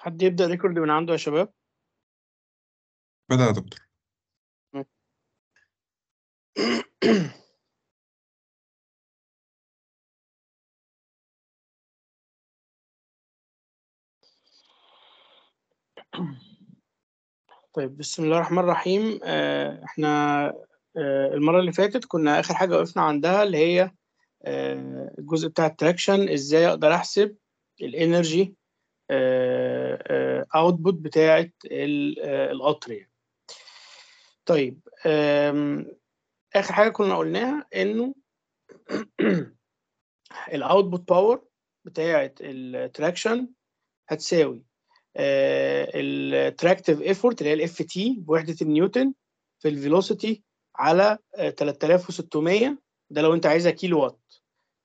حد يبدأ ريكورد من عنده يا شباب بدأ يا دكتور طيب بسم الله الرحمن الرحيم آه احنا آه المرة اللي فاتت كنا آخر حاجة وقفنا عندها اللي هي آه الجزء بتاع التراكشن ازاي اقدر احسب الانرجي اوتبوت آه، آه، بتاعه آه، القطر يعني. طيب اخر حاجه كنا قلناها انه الاوتبوت باور بتاعه التراكشن هتساوي التراكتيف ايفورت اللي هي الاف تي بوحده النيوتن في الفيلوسيتي على 3600 ده لو انت عايزها كيلو وات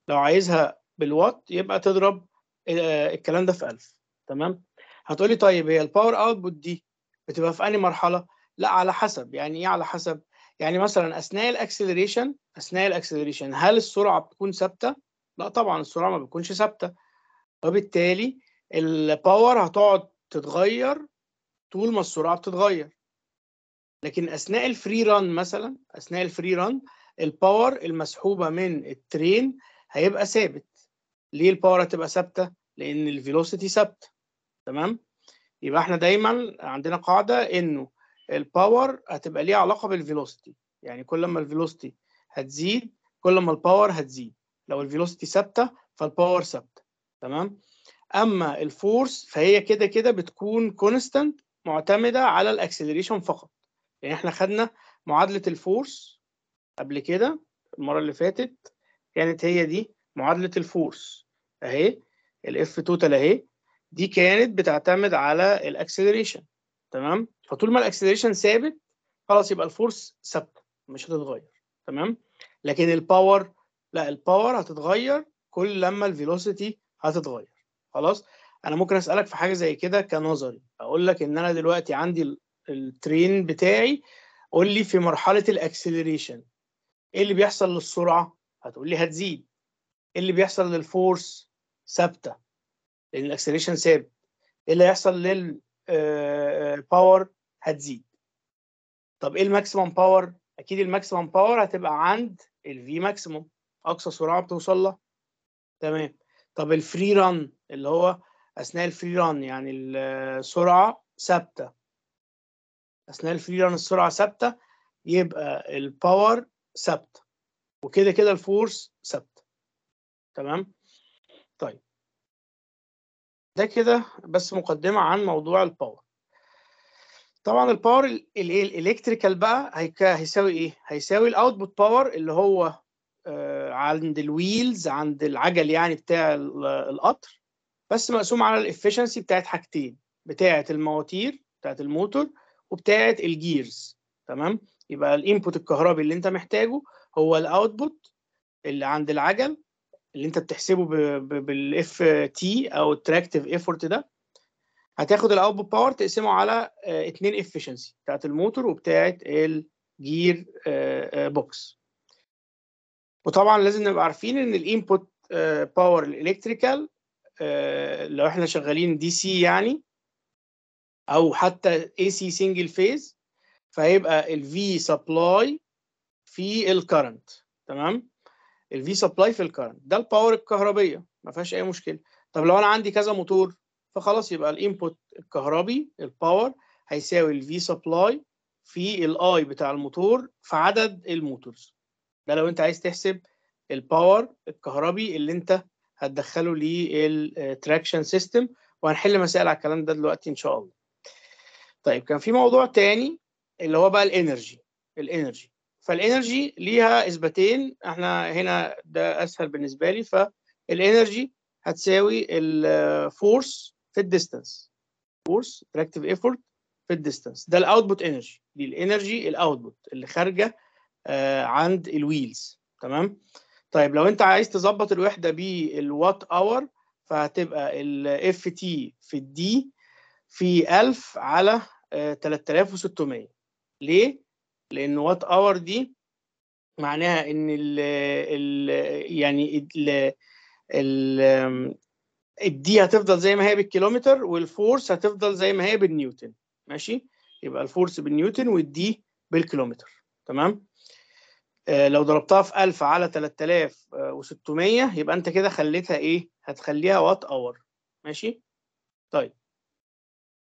لو عايزها بالوات يبقى تضرب الكلام ده في 1000 تمام هتقولي طيب هي الباور اوتبوت دي بتبقى في انهي مرحله لا على حسب يعني ايه على حسب يعني مثلا اثناء الاكسلريشن اثناء الاكسلريشن هل السرعه بتكون ثابته لا طبعا السرعه ما بتكونش ثابته وبالتالي الباور هتقعد تتغير طول ما السرعه بتتغير لكن اثناء الفري ران مثلا اثناء الفري ران الباور المسحوبه من الترين هيبقى ثابت ليه الباور هتبقى ثابته لان الفيلوسيتي ثابته تمام يبقى احنا دايما عندنا قاعده انه الباور هتبقى ليها علاقه بالفيلوسيتي يعني كل ما الفيلوسيتي هتزيد كل ما الباور هتزيد لو الفيلوسيتي ثابته فالباور ثابته تمام اما الفورس فهي كده كده بتكون كونستانت معتمده على الاكسلريشن فقط يعني احنا خدنا معادله الفورس قبل كده المره اللي فاتت كانت هي دي معادله الفورس اهي الاف توتال اهي دي كانت بتعتمد على الاكسلريشن تمام فطول ما الاكسلريشن ثابت خلاص يبقى الفورس ثابته مش هتتغير تمام لكن الباور لا الباور هتتغير كل لما الفيلوسيتي هتتغير خلاص انا ممكن اسالك في حاجه زي كده كنظري اقول لك ان انا دلوقتي عندي الترين بتاعي قول لي في مرحله الاكسلريشن ايه اللي بيحصل للسرعه هتقول لي هتزيد ايه اللي بيحصل للفورس ثابته لان الاكسلريشن ثابت ايه اللي هيحصل للباور آه، آه، هتزيد طب ايه الماكسيمم باور اكيد الماكسيمم باور هتبقى عند الفي ماكسيمم اقصى سرعه بتوصل لها تمام طب الفري ران اللي هو اثناء الفري ران يعني السرعه آه، ثابته اثناء الفري ران السرعه ثابته يبقى الباور ثابته وكده كده الفورس ثابته تمام طيب ده كده بس مقدمة عن موضوع الباور طبعا الباور الالكتريكال بقى هيساوي ايه هيساوي الاوتبوت باور اللي هو آه، عند الويلز عند العجل يعني بتاع القطر بس مقسوم على الافشنسي بتاعت حاجتين بتاعت المواتير بتاعت الموتور وبتاعت الجيرز تمام يبقى الانبوت الكهربي اللي انت محتاجه هو الاوتبوت اللي عند العجل اللي انت بتحسبه بالاف تي او التراكتيف ايفورت ده هتاخد الاوتبوت باور تقسمه على آه، اتنين افشنسي بتاعت الموتور وبتاعت الجير بوكس آه، آه، وطبعا لازم نبقى عارفين ان الانبوت باور الالكتريكال لو احنا شغالين دي سي يعني او حتى اي سي سنجل فيز فهيبقى الفي سبلاي في الكرنت تمام الفي سبلاي في الكرنت ده الباور الكهربيه ما فيهاش اي مشكله طب لو انا عندي كذا موتور فخلاص يبقى الانبوت الكهربي الباور هيساوي الفي سبلاي في الاي بتاع الموتور في عدد الموتورز ده لو انت عايز تحسب الباور الكهربي اللي انت هتدخله للتراكشن سيستم وهنحل مسائل على الكلام ده دلوقتي ان شاء الله طيب كان في موضوع تاني اللي هو بقى الانرجي الانرجي فالانرجي ليها اثباتين احنا هنا ده اسهل بالنسبه لي فالانرجي هتساوي الفورس في الديستانس فورس ريكتيف ايفورت في الديستانس ده الاوتبوت انرجي دي الانرجي الاوتبوت اللي خارجه آه، عند الويلز تمام طيب لو انت عايز تظبط الوحده بالوات اور فهتبقى الاف تي في الدي في 1000 على 3600 آه، ليه لان وات اور دي معناها ان ال ال يعني ال ال الدي هتفضل زي ما هي بالكيلومتر والفورس هتفضل زي ما هي بالنيوتن ماشي يبقى الفورس بالنيوتن والدي بالكيلومتر تمام آه لو ضربتها في 1000 على 3600 يبقى انت كده خليتها ايه هتخليها وات اور ماشي طيب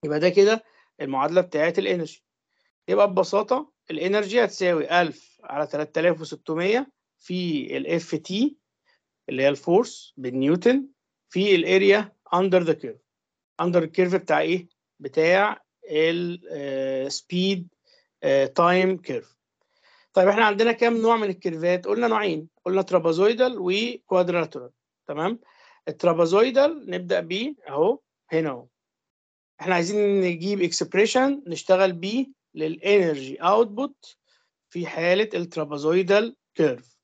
يبقى ده كده المعادله بتاعت الانرجي يبقى ببساطه الانرجي هتساوي 1000 على 3600 في الاف تي اللي هي الفورس بالنيوتن في الاريا اندر ذا كيرف اندر الكيرف بتاع ايه بتاع السبيد تايم كيرف طيب احنا عندنا كام نوع من الكيرفات قلنا نوعين قلنا ترابازويدال وكوادراتورال تمام الترابازويدال نبدا بيه اهو هنا اهو احنا عايزين نجيب اكسبريشن نشتغل بيه للانرجي اوتبوت في حاله الترابازويدال كيرف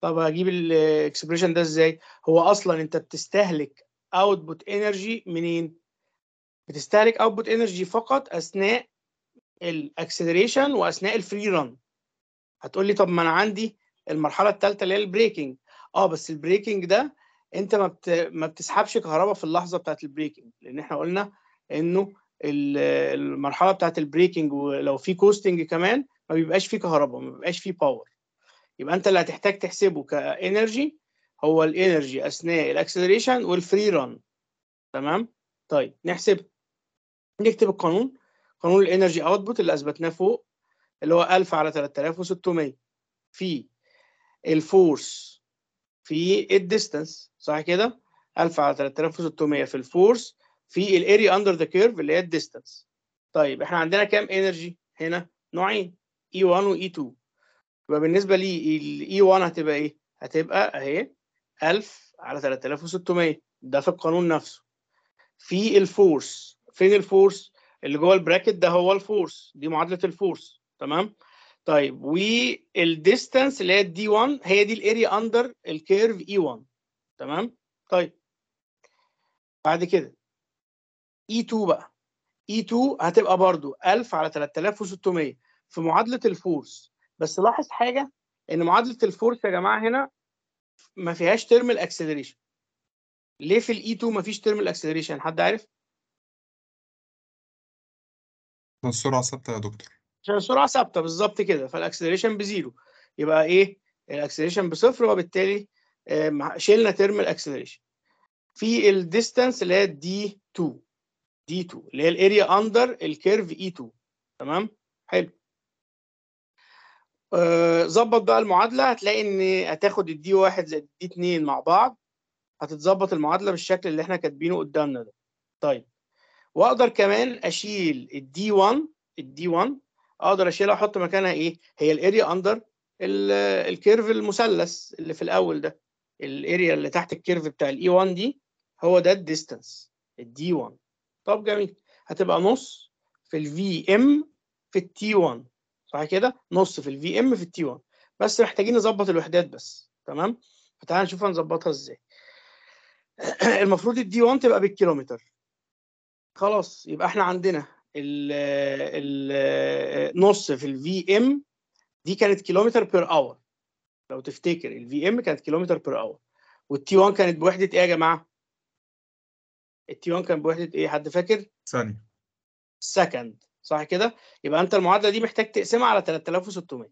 طب هجيب الاكسبريشن ده ازاي هو اصلا انت بتستهلك اوتبوت انرجي منين بتستهلك اوتبوت انرجي فقط اثناء الاكسلريشن واثناء الفري ران هتقول لي طب ما انا عندي المرحله الثالثه اللي هي البريكنج اه بس البريكنج ده انت ما بت... ما بتسحبش كهرباء في اللحظه بتاعت البريكنج لان احنا قلنا انه المرحله بتاعت البريكنج ولو في كوستنج كمان ما بيبقاش فيه كهرباء ما بيبقاش فيه باور يبقى انت اللي هتحتاج تحسبه كانرجي هو الانرجي اثناء الاكسلريشن والفري ران تمام طيب نحسب نكتب القانون قانون الانرجي اوتبوت اللي اثبتناه فوق اللي هو 1000 على 3600 في الفورس في الديستنس صح كده 1000 على 3600 في الفورس في الاري اندر ذا كيرف اللي هي الديستانس طيب احنا عندنا كام انرجي هنا نوعين اي 1 واي 2 يبقى بالنسبه لي الاي 1 e هتبقى ايه هتبقى اهي 1000 على 3600 ده في القانون نفسه في الفورس فين الفورس اللي جوه البراكت ده هو الفورس دي معادله الفورس تمام طيب والديستانس اللي هي دي 1 هي دي الاريا اندر الكيرف اي 1 تمام طيب بعد كده E2 بقى E2 هتبقى برضو 1000 على 3600 في معادلة الفورس بس لاحظ حاجة إن معادلة الفورس يا جماعة هنا ما فيهاش ترم الأكسلريشن ليه في الإي 2 e ما فيش ترم الأكسلريشن يعني حد عارف؟ عشان السرعة ثابتة يا دكتور عشان السرعة ثابتة بالظبط كده فالأكسلريشن بزيرو يبقى إيه؟ الأكسلريشن بصفر وبالتالي آه، شلنا ترم الأكسلريشن في الديستانس اللي هي دي 2 دي 2 اللي هي الاريا اندر الكيرف اي e 2 تمام حلو آه، ظبط بقى المعادله هتلاقي ان هتاخد الدي 1 زائد الدي 2 مع بعض هتتظبط المعادله بالشكل اللي احنا كاتبينه قدامنا ده طيب واقدر كمان اشيل الدي 1 الدي 1 اقدر اشيلها احط مكانها ايه هي الاريا اندر الكيرف المثلث اللي في الاول ده الاريا اللي تحت الكيرف بتاع الاي 1 e دي هو ده الديستانس الدي 1 طب جميل هتبقى نص في الفي ام في التي 1 صح كده نص في الفي ام في التي 1 بس محتاجين نظبط الوحدات بس تمام فتعال نشوف هنظبطها ازاي المفروض الدي 1 تبقى بالكيلومتر خلاص يبقى احنا عندنا ال ال نص في الفي ام دي كانت كيلومتر بير اور لو تفتكر الفي ام كانت كيلومتر بير اور والتي 1 كانت بوحده ايه يا جماعه التيون 1 كان بوحده ايه حد فاكر ثانيه سكند صح كده يبقى انت المعادله دي محتاج تقسمها على 3600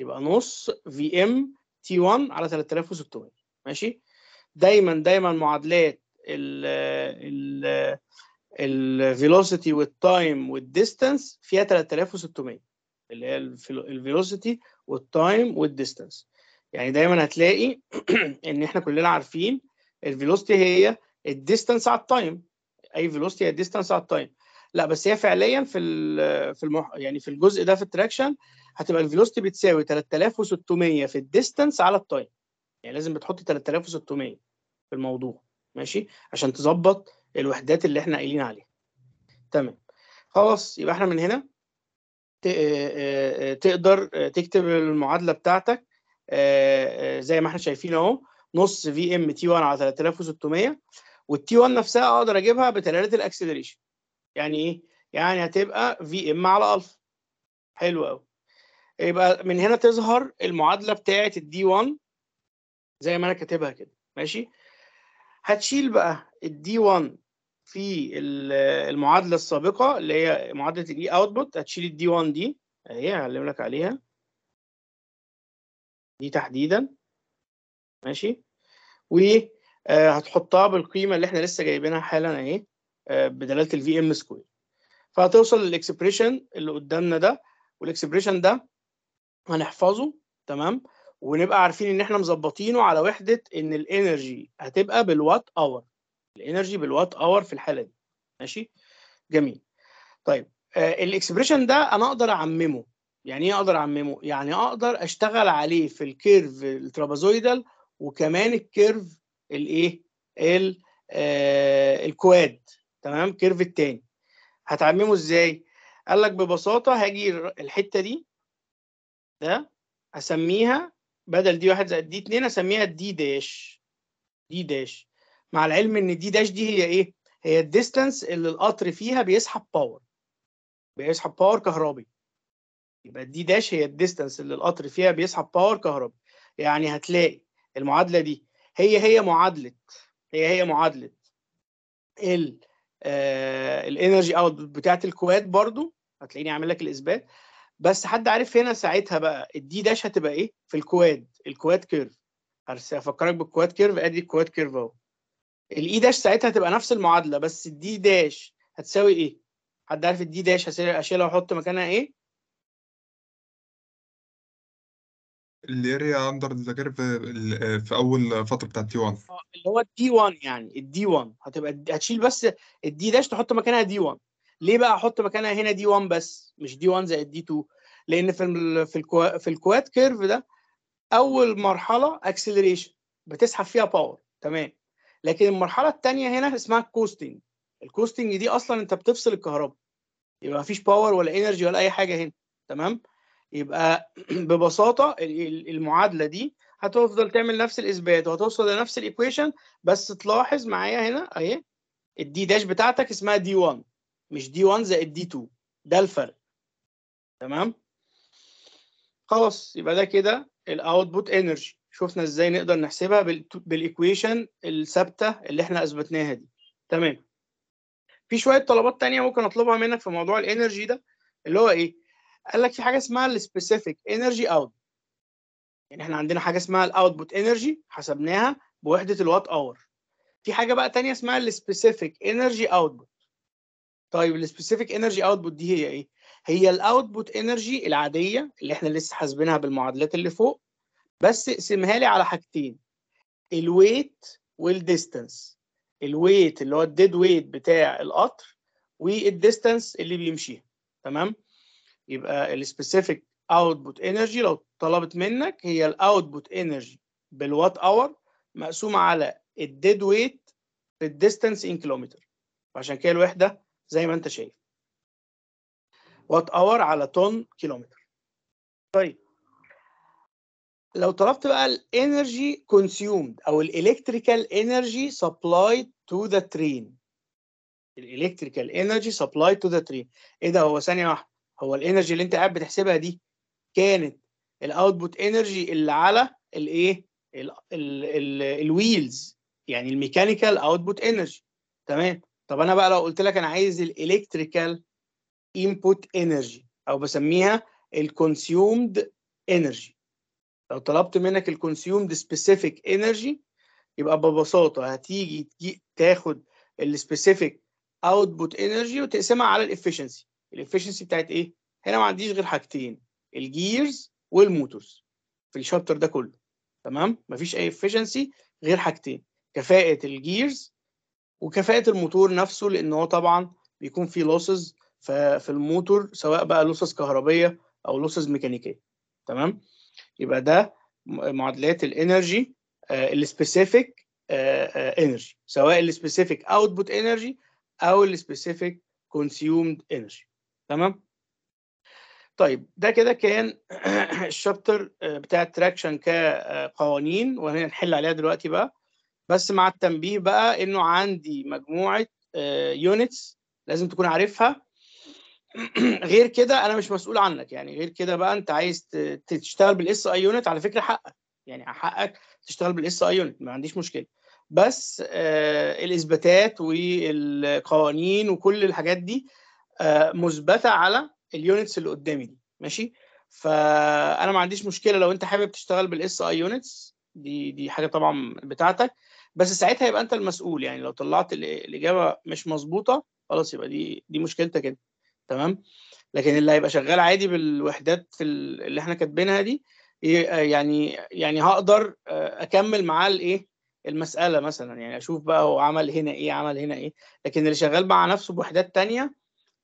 يبقى نص في ام تي 1 على 3600 ماشي دايما دايما معادلات ال ال الفيلوسيتي والتايم والديستانس فيها 3600 اللي هي الفيلوسيتي والتايم والديستانس يعني دايما هتلاقي ان احنا كلنا عارفين الفيلوسيتي هي الديستانس على التايم اي فيلوستي هي الديستانس على التايم لا بس هي فعليا في في المح... يعني في الجزء ده في التراكشن هتبقى الفيلوستي بتساوي 3600 في الديستانس على التايم يعني لازم بتحط 3600 في الموضوع ماشي عشان تظبط الوحدات اللي احنا قايلين عليها تمام خلاص يبقى احنا من هنا تقدر تكتب المعادله بتاعتك زي ما احنا شايفين اهو نص في ام تي 1 على 3600 والتي 1 نفسها اقدر اجيبها بتلالات الاكسلريشن يعني ايه يعني هتبقى في ام على الفا حلو قوي يبقى من هنا تظهر المعادله بتاعه الدي 1 زي ما انا كاتبها كده ماشي هتشيل بقى الدي 1 في المعادله السابقه اللي هي معادله الاي e اوتبوت هتشيل الدي 1 دي اهي هعلم لك عليها دي تحديدا ماشي آه، هتحطها بالقيمه اللي احنا لسه جايبينها حالا اهي آه، بدلاله الفي ام سكوير فهتوصل للاكسبريشن اللي قدامنا ده والاكسبريشن ده هنحفظه تمام ونبقى عارفين ان احنا مظبطينه على وحده ان الانرجي هتبقى بالوات اور الانرجي بالوات اور في الحاله دي ماشي جميل طيب آه الاكسبريشن ده انا اقدر اعممه يعني ايه اقدر اعممه يعني اقدر اشتغل عليه في الكيرف الترابازويدال وكمان الكيرف الايه آه، الكواد تمام كيرف الثاني هتعممه ازاي قال لك ببساطه هاجي الحته دي ده اسميها بدل دي واحد زائد دي اتنين اسميها دي داش دي داش مع العلم ان دي داش دي هي ايه هي الديستانس اللي القطر فيها بيسحب باور بيسحب باور كهربي يبقى دي داش هي الديستانس اللي القطر فيها بيسحب باور كهربي يعني هتلاقي المعادله دي هي هي معادله هي هي معادله ال آه، الانرجي اوت بتاعت الكواد برضو هتلاقيني عامل لك الاثبات بس حد عارف هنا ساعتها بقى الدي داش هتبقى ايه في الكواد الكواد كيرف هفكرك بالكواد كيرف ادي الكواد كيرف اهو الاي داش e ساعتها هتبقى نفس المعادله بس الدي داش هتساوي ايه حد عارف الدي داش هشيلها واحط مكانها ايه الاريا اندر ذا كيرف في اول فتره بتاعت تي 1 آه، اللي هو الدي 1 يعني الدي 1 هتبقى هتشيل بس الدي داش تحط مكانها دي 1 ليه بقى احط مكانها هنا دي 1 بس مش دي 1 زائد دي 2 لان في في الكوا في الكواد كيرف ده اول مرحله اكسلريشن بتسحب فيها باور تمام لكن المرحله الثانيه هنا اسمها الكوستنج الكوستنج دي اصلا انت بتفصل الكهرباء يبقى مفيش باور ولا انرجي ولا اي حاجه هنا تمام يبقى ببساطه المعادله دي هتفضل تعمل نفس الاثبات وهتوصل لنفس الايكويشن بس تلاحظ معايا هنا اهي الدي داش بتاعتك اسمها دي 1 مش دي 1 زائد دي 2 ده الفرق تمام خلاص يبقى ده كده الاوتبوت انرجي شفنا ازاي نقدر نحسبها بالايكويشن الثابته اللي احنا اثبتناها دي تمام في شويه طلبات تانية ممكن اطلبها منك في موضوع الانرجي ده اللي هو ايه قال لك في حاجه اسمها السبيسيفيك انرجي اوت يعني احنا عندنا حاجه اسمها الاوتبوت انرجي حسبناها بوحده الوات اور في حاجه بقى تانية اسمها السبيسيفيك انرجي اوتبوت طيب السبيسيفيك انرجي اوتبوت دي هي ايه هي الاوتبوت انرجي العاديه اللي احنا لسه حاسبينها بالمعادلات اللي فوق بس اقسمها لي على حاجتين الويت والديستنس الويت اللي هو الديد ويت بتاع القطر والديستنس اللي بيمشيها تمام يبقى السبيسيفيك اوتبوت انرجي لو طلبت منك هي الاوتبوت انرجي بالوات اور مقسومه على الديد ويت في الديستانس ان كيلومتر عشان كده الوحده زي ما انت شايف وات اور على طن كيلومتر طيب لو طلبت بقى الانرجي كونسيومد او الالكتريكال انرجي سبلايد تو ذا ترين الالكتريكال انرجي سبلايد تو ذا ترين ايه ده هو ثانيه واحده هو الانرجي اللي انت قاعد بتحسبها دي كانت الاوتبوت انرجي اللي على الايه الويلز يعني الميكانيكال اوتبوت انرجي تمام طب انا بقى لو قلت لك انا عايز الالكتريكال انبوت انرجي او بسميها الكونسيومد انرجي لو طلبت منك الكونسيومد سبيسيفيك انرجي يبقى ببساطه هتيجي تاخد السبيسيفيك اوتبوت انرجي وتقسمها على الافشنسي الافشنسي بتاعت ايه هنا ما عنديش غير حاجتين الجيرز والموتورز في الشابتر ده كله تمام ما فيش اي افشنسي غير حاجتين كفاءه الجيرز وكفاءه الموتور نفسه لان هو طبعا بيكون فيه لوسز في الموتور سواء بقى لوسز كهربيه او لوسز ميكانيكيه تمام يبقى ده معادلات الانرجي السبيسيفيك انرجي سواء السبيسيفيك اوتبوت انرجي او السبيسيفيك كونسيومد انرجي تمام طيب ده كده كان الشابتر آه، بتاع التراكشن كقوانين وهنا نحل عليها دلوقتي بقى بس مع التنبيه بقى انه عندي مجموعه يونتس آه، لازم تكون عارفها غير كده انا مش مسؤول عنك يعني غير كده بقى انت عايز تشتغل بالاس اي يونت على فكره حقك يعني حقك تشتغل بالاس اي يونت ما عنديش مشكله بس آه، الاثباتات والقوانين وكل الحاجات دي آه، مثبته على اليونتس اللي قدامي دي ماشي فانا ما عنديش مشكله لو انت حابب تشتغل بالاس اي يونتس دي دي حاجه طبعا بتاعتك بس ساعتها يبقى انت المسؤول يعني لو طلعت الاجابه مش مظبوطه خلاص يبقى دي دي مشكلتك انت تمام لكن اللي هيبقى شغال عادي بالوحدات اللي احنا كاتبينها دي يعني يعني هقدر آه، اكمل معاه الايه المساله مثلا يعني اشوف بقى هو عمل هنا ايه عمل هنا ايه لكن اللي شغال مع نفسه بوحدات تانية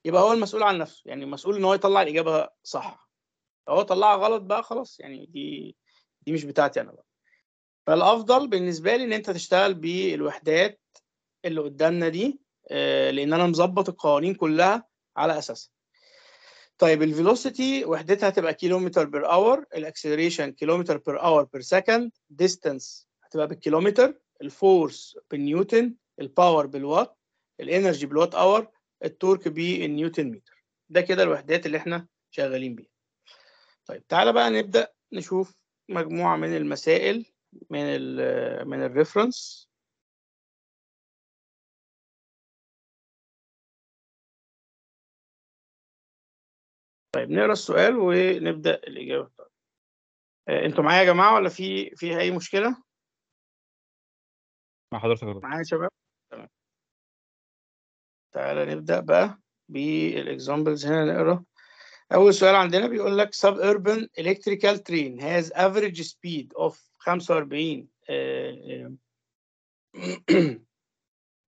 يبقى هو المسؤول عن نفسه يعني المسؤول ان هو يطلع الاجابه صح لو هو طلعها غلط بقى خلاص يعني دي دي مش بتاعتي انا بقى فالافضل بالنسبه لي ان انت تشتغل بالوحدات اللي قدامنا دي آه، لان انا مظبط القوانين كلها على اساسها طيب الفيلوسيتي وحدتها هتبقى كيلومتر بير اور الاكسلريشن كيلومتر بير اور بير سكند ديستانس هتبقى بالكيلومتر الفورس بالنيوتن الباور بالوات الانرجي بالوات اور التورك بالنيوتن متر ده كده الوحدات اللي احنا شغالين بيها طيب تعالى بقى نبدأ نشوف مجموعة من المسائل من الـ من الريفرنس طيب نقرا السؤال ونبدأ الإجابة طيب. آه، انتوا معايا يا جماعة ولا في فيها أي مشكلة؟ مع حضرتك معايا يا شباب؟ تمام تعالى نبدأ بقى بالإكزامبلز هنا نقرا أول سؤال عندنا بيقول لك سب urban electrical train has average speed of 45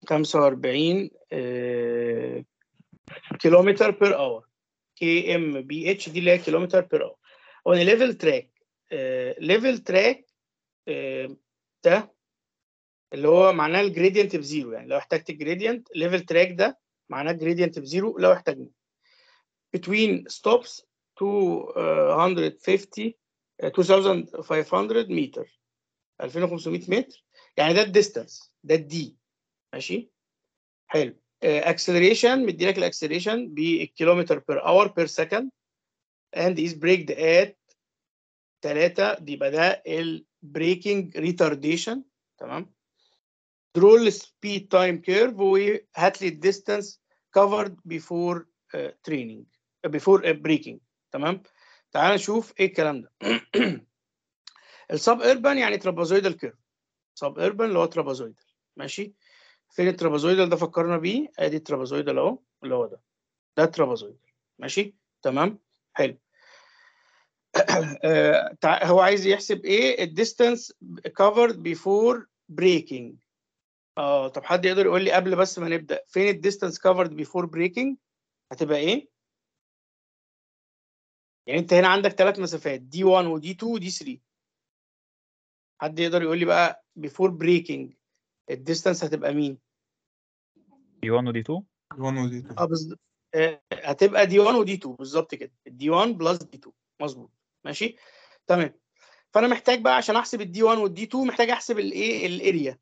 45 كيلومتر بير اور كي ام بي اتش دي اللي هي كيلومتر بير اور اون ليفل تراك ليفل تراك ده اللي هو معناه الجريدينت بزيرو يعني لو احتجت الجريدينت ليفل تراك ده معناه الجريدينت بزيرو لو احتجناه between stops 250 uh, 2500 متر 2500 متر يعني ده الديستانس ده الدي ماشي حلو اكسلريشن آه، uh, مديلك الاكسلريشن بالكيلومتر بير اور بير سكند اند از بريكد ات 3 دي يبقى ده البريكنج ريتارديشن تمام درو السبيد تايم كيرف وهات لي الديستانس كفرد بيفور تريننج بيفور بريكنج تمام تعال نشوف ايه الكلام ده السب ايربان يعني ترابازويدال كيرف سب ايربان اللي هو ترابازويدال ماشي فين الترابازويدال ده فكرنا بيه ادي الترابازويدال اهو اللي هو ده ده الترابازويدال ماشي تمام حلو آه، هو عايز يحسب ايه الديستانس كفرد بيفور بريكنج اه طب حد يقدر يقول لي قبل بس ما نبدا فين الديستانس كفرد بيفور بريكنج هتبقى ايه يعني انت هنا عندك ثلاث مسافات دي 1 ودي 2 ودي 3 حد يقدر يقول لي بقى بيفور بريكنج الديستانس هتبقى مين دي 1 ودي 2 دي 1 ودي 2 اه بز... آه، هتبقى دي 1 ودي 2 بالظبط كده دي 1 بلس دي 2 مظبوط ماشي تمام فانا محتاج بقى عشان احسب الدي 1 والدي 2 محتاج احسب الايه الاريا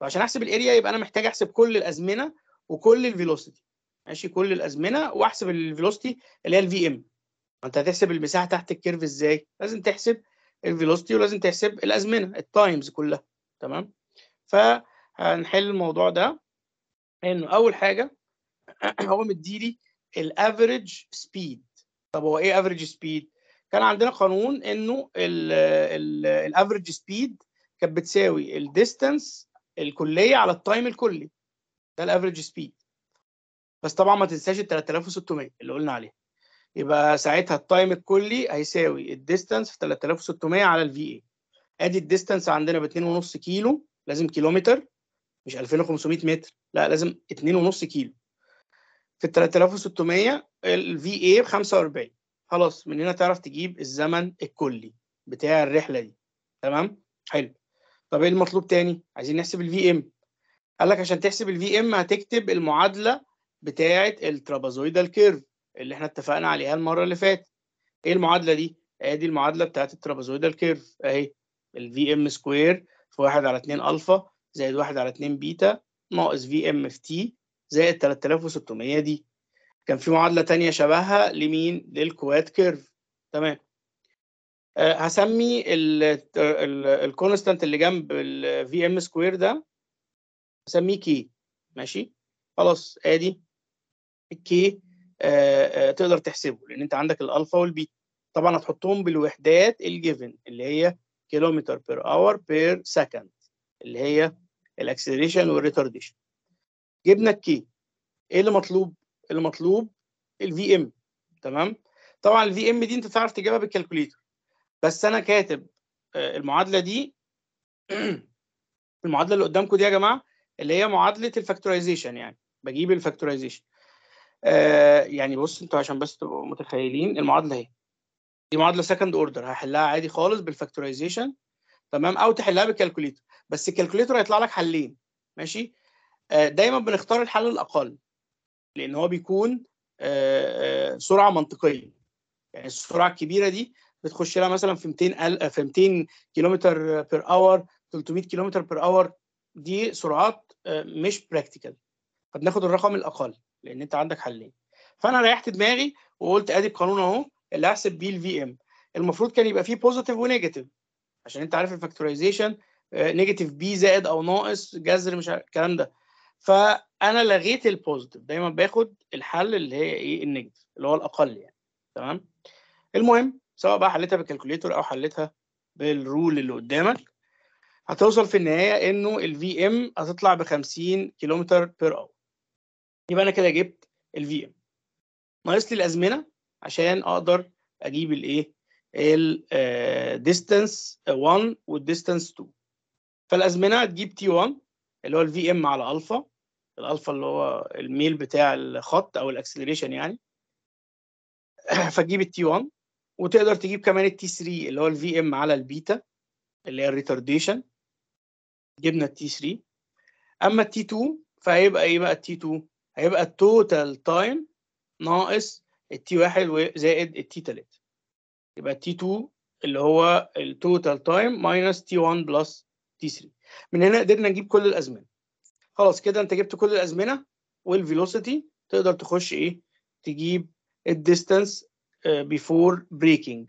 فعشان احسب الاريا يبقى انا محتاج احسب كل الازمنه وكل الفيلوسيتي ماشي كل الازمنه واحسب الفيلوسيتي اللي هي الفي ام انت هتحسب المساحه تحت الكيرف ازاي لازم تحسب الفيلوسيتي ولازم تحسب الازمنه التايمز كلها تمام فهنحل الموضوع ده انه اول حاجه هو مديلي الافريج سبيد طب هو ايه افريج سبيد كان عندنا قانون انه الافريج سبيد كانت بتساوي الديستانس الكليه على التايم الكلي ده الافريج سبيد بس طبعا ما تنساش ال 3600 اللي قلنا عليه يبقى ساعتها التايم الكلي هيساوي الديستانس في 3600 على الفي اي ادي الديستانس عندنا ب 2.5 كيلو لازم كيلومتر مش 2500 متر لا لازم 2.5 كيلو في ال 3600 الفي اي ب 45 خلاص من هنا تعرف تجيب الزمن الكلي بتاع الرحله دي تمام حلو طب ايه المطلوب تاني عايزين نحسب الفي ام قال لك عشان تحسب الفي ام هتكتب المعادله بتاعه الترابازويدال كيرف اللي احنا اتفقنا عليها المره اللي فاتت ايه المعادله دي ادي المعادله بتاعه الترابازويدال كيرف اهي الفي ام سكوير في 1 على 2 الفا زائد 1 على 2 بيتا ناقص في ام في تي زائد 3600 دي كان في معادله تانية شبهها لمين للكواد كيرف تمام آه، هسمي الكونستانت اللي جنب في ام سكوير ده هسميه كي ماشي خلاص ادي الكي آه، آه، تقدر تحسبه لان انت عندك الالفا والبي طبعا هتحطهم بالوحدات الجيفن اللي هي كيلومتر بير اور بير سكند اللي هي الاكسلريشن والريتارديشن جبنا الكي ايه اللي مطلوب اللي مطلوب الفي ام تمام طبعا الفي ام دي انت تعرف تجيبها بالكالكوليتر بس انا كاتب آه، المعادله دي المعادله اللي قدامكم دي يا جماعه اللي هي معادله الفاكتورايزيشن يعني بجيب الفاكتورايزيشن آه، يعني بص انتوا عشان بس تبقوا متخيلين المعادله اهي دي معادله سكند اوردر هحلها عادي خالص بالفاكتورايزيشن تمام او تحلها بالكالكوليتر بس الكالكوليتر هيطلع لك حلين ماشي آه، دايما بنختار الحل الاقل لان هو بيكون سرعه منطقيه يعني السرعه الكبيره دي بتخش لها مثلا في 200 في 200 كيلومتر بير اور 300 كيلومتر بير اور دي سرعات آه، مش براكتيكال فبناخد الرقم الاقل لان انت عندك حلين فانا ريحت دماغي وقلت ادي القانون اهو اللي هحسب بيه الفي ام المفروض كان يبقى فيه بوزيتيف ونيجاتيف عشان انت عارف الفاكتورايزيشن نيجاتيف بي زائد او ناقص جذر مش الكلام ده فانا لغيت البوزيتيف دايما باخد الحل اللي هي ايه النيجاتيف اللي هو الاقل يعني تمام المهم سواء بقى حليتها بالكالكوليتور او حليتها بالرول اللي قدامك هتوصل في النهايه انه الفي ام هتطلع ب 50 كيلومتر بير اور يبقى انا كده جبت الفي ام ناقص لي الازمنه عشان اقدر اجيب الايه ديستانس 1 والديستانس 2 فالازمنه هتجيب تي 1 اللي هو الفي ام على الفا الالفا اللي هو الميل بتاع الخط او الاكسلريشن يعني فتجيب التي 1 وتقدر تجيب كمان التي 3 اللي هو الفي ام على البيتا اللي هي الريتارديشن جبنا التي 3 اما التي 2 فهيبقى ايه بقى التي 2 هيبقى التوتال تايم ناقص التي 1 زائد التي 3 يبقى التي 2 اللي هو التوتال تايم ماينس تي 1 بلس تي 3 من هنا قدرنا نجيب كل الازمنه خلاص كده انت جبت كل الازمنه والفيلوسيتي تقدر تخش ايه تجيب الديستانس بيفور بريكنج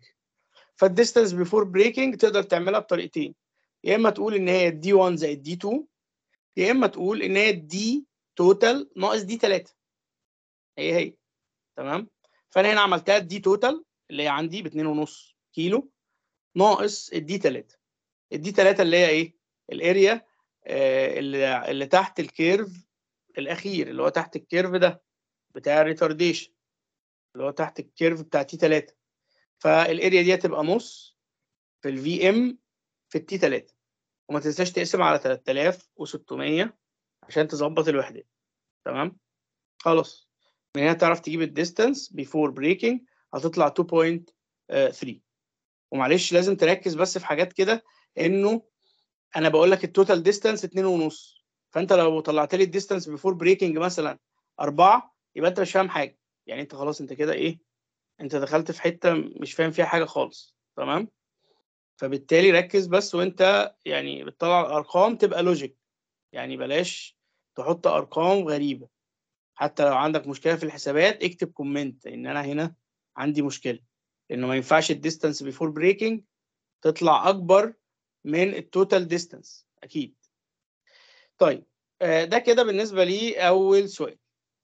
فالديستنس بيفور بريكنج تقدر تعملها بطريقتين يا اما تقول ان هي دي 1 زائد دي 2 يا اما تقول ان هي دي توتال ناقص دي 3 هي هي تمام فانا هنا عملتها دي توتال اللي هي عندي ب 2.5 كيلو ناقص الدي 3 الدي 3 اللي هي ايه الاريا آه، اللي, اللي تحت الكيرف الاخير اللي هو تحت الكيرف ده بتاع الريتارديشن اللي هو تحت الكيرف بتاع تي 3 فالاريا دي هتبقى نص في الفي ام في التي 3 وما تنساش تقسم على 3600 عشان تظبط الوحدات تمام خلاص من هنا تعرف تجيب الديستانس بيفور بريكنج هتطلع 2.3 ومعلش لازم تركز بس في حاجات كده انه انا بقول لك التوتال ديستانس 2.5 فانت لو طلعت لي الديستانس بيفور بريكنج مثلا 4 يبقى انت مش فاهم حاجه يعني انت خلاص انت كده ايه انت دخلت في حته مش فاهم فيها حاجه خالص تمام فبالتالي ركز بس وانت يعني بتطلع الارقام تبقى لوجيك يعني بلاش تحط ارقام غريبه حتى لو عندك مشكله في الحسابات اكتب كومنت ان انا هنا عندي مشكله لانه ما ينفعش الديستانس بيفور بريكنج تطلع اكبر من التوتال ديستانس اكيد طيب آه، ده كده بالنسبه لي اول سؤال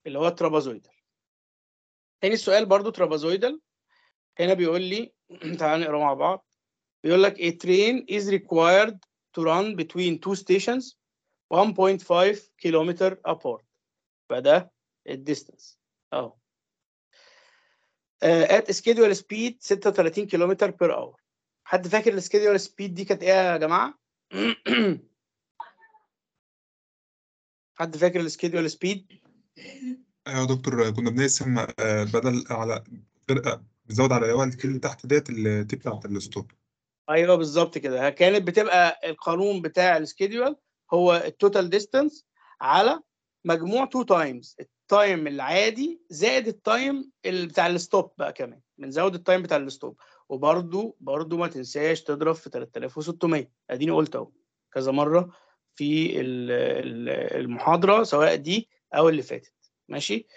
اللي هو الترابازويدال تاني السؤال برضو ترابازويدال هنا بيقول لي تعال نقرا مع بعض بيقول لك a train is required to run between two stations 1.5 كيلومتر apart يبقى ده الديستنس اهو آه، at schedule speed 36 كيلومتر بير اور حد فاكر schedule سبيد دي كانت ايه يا جماعه؟ حد فاكر schedule سبيد؟ ايوه يا دكتور كنا بنقسم آه، بدل على فرقه آه، بتزود على الاول اللي تحت ديت اللي- بتاعت الستوب ايوه بالظبط كده كانت بتبقى القانون بتاع السكيدول هو التوتال ديستانس على مجموع تو تايمز التايم العادي زائد التايم بتاع الستوب بقى كمان بنزود التايم بتاع الستوب وبرده برده ما تنساش تضرب في 3600 اديني قلت اهو كذا مره في المحاضره سواء دي او اللي فاتت ماشي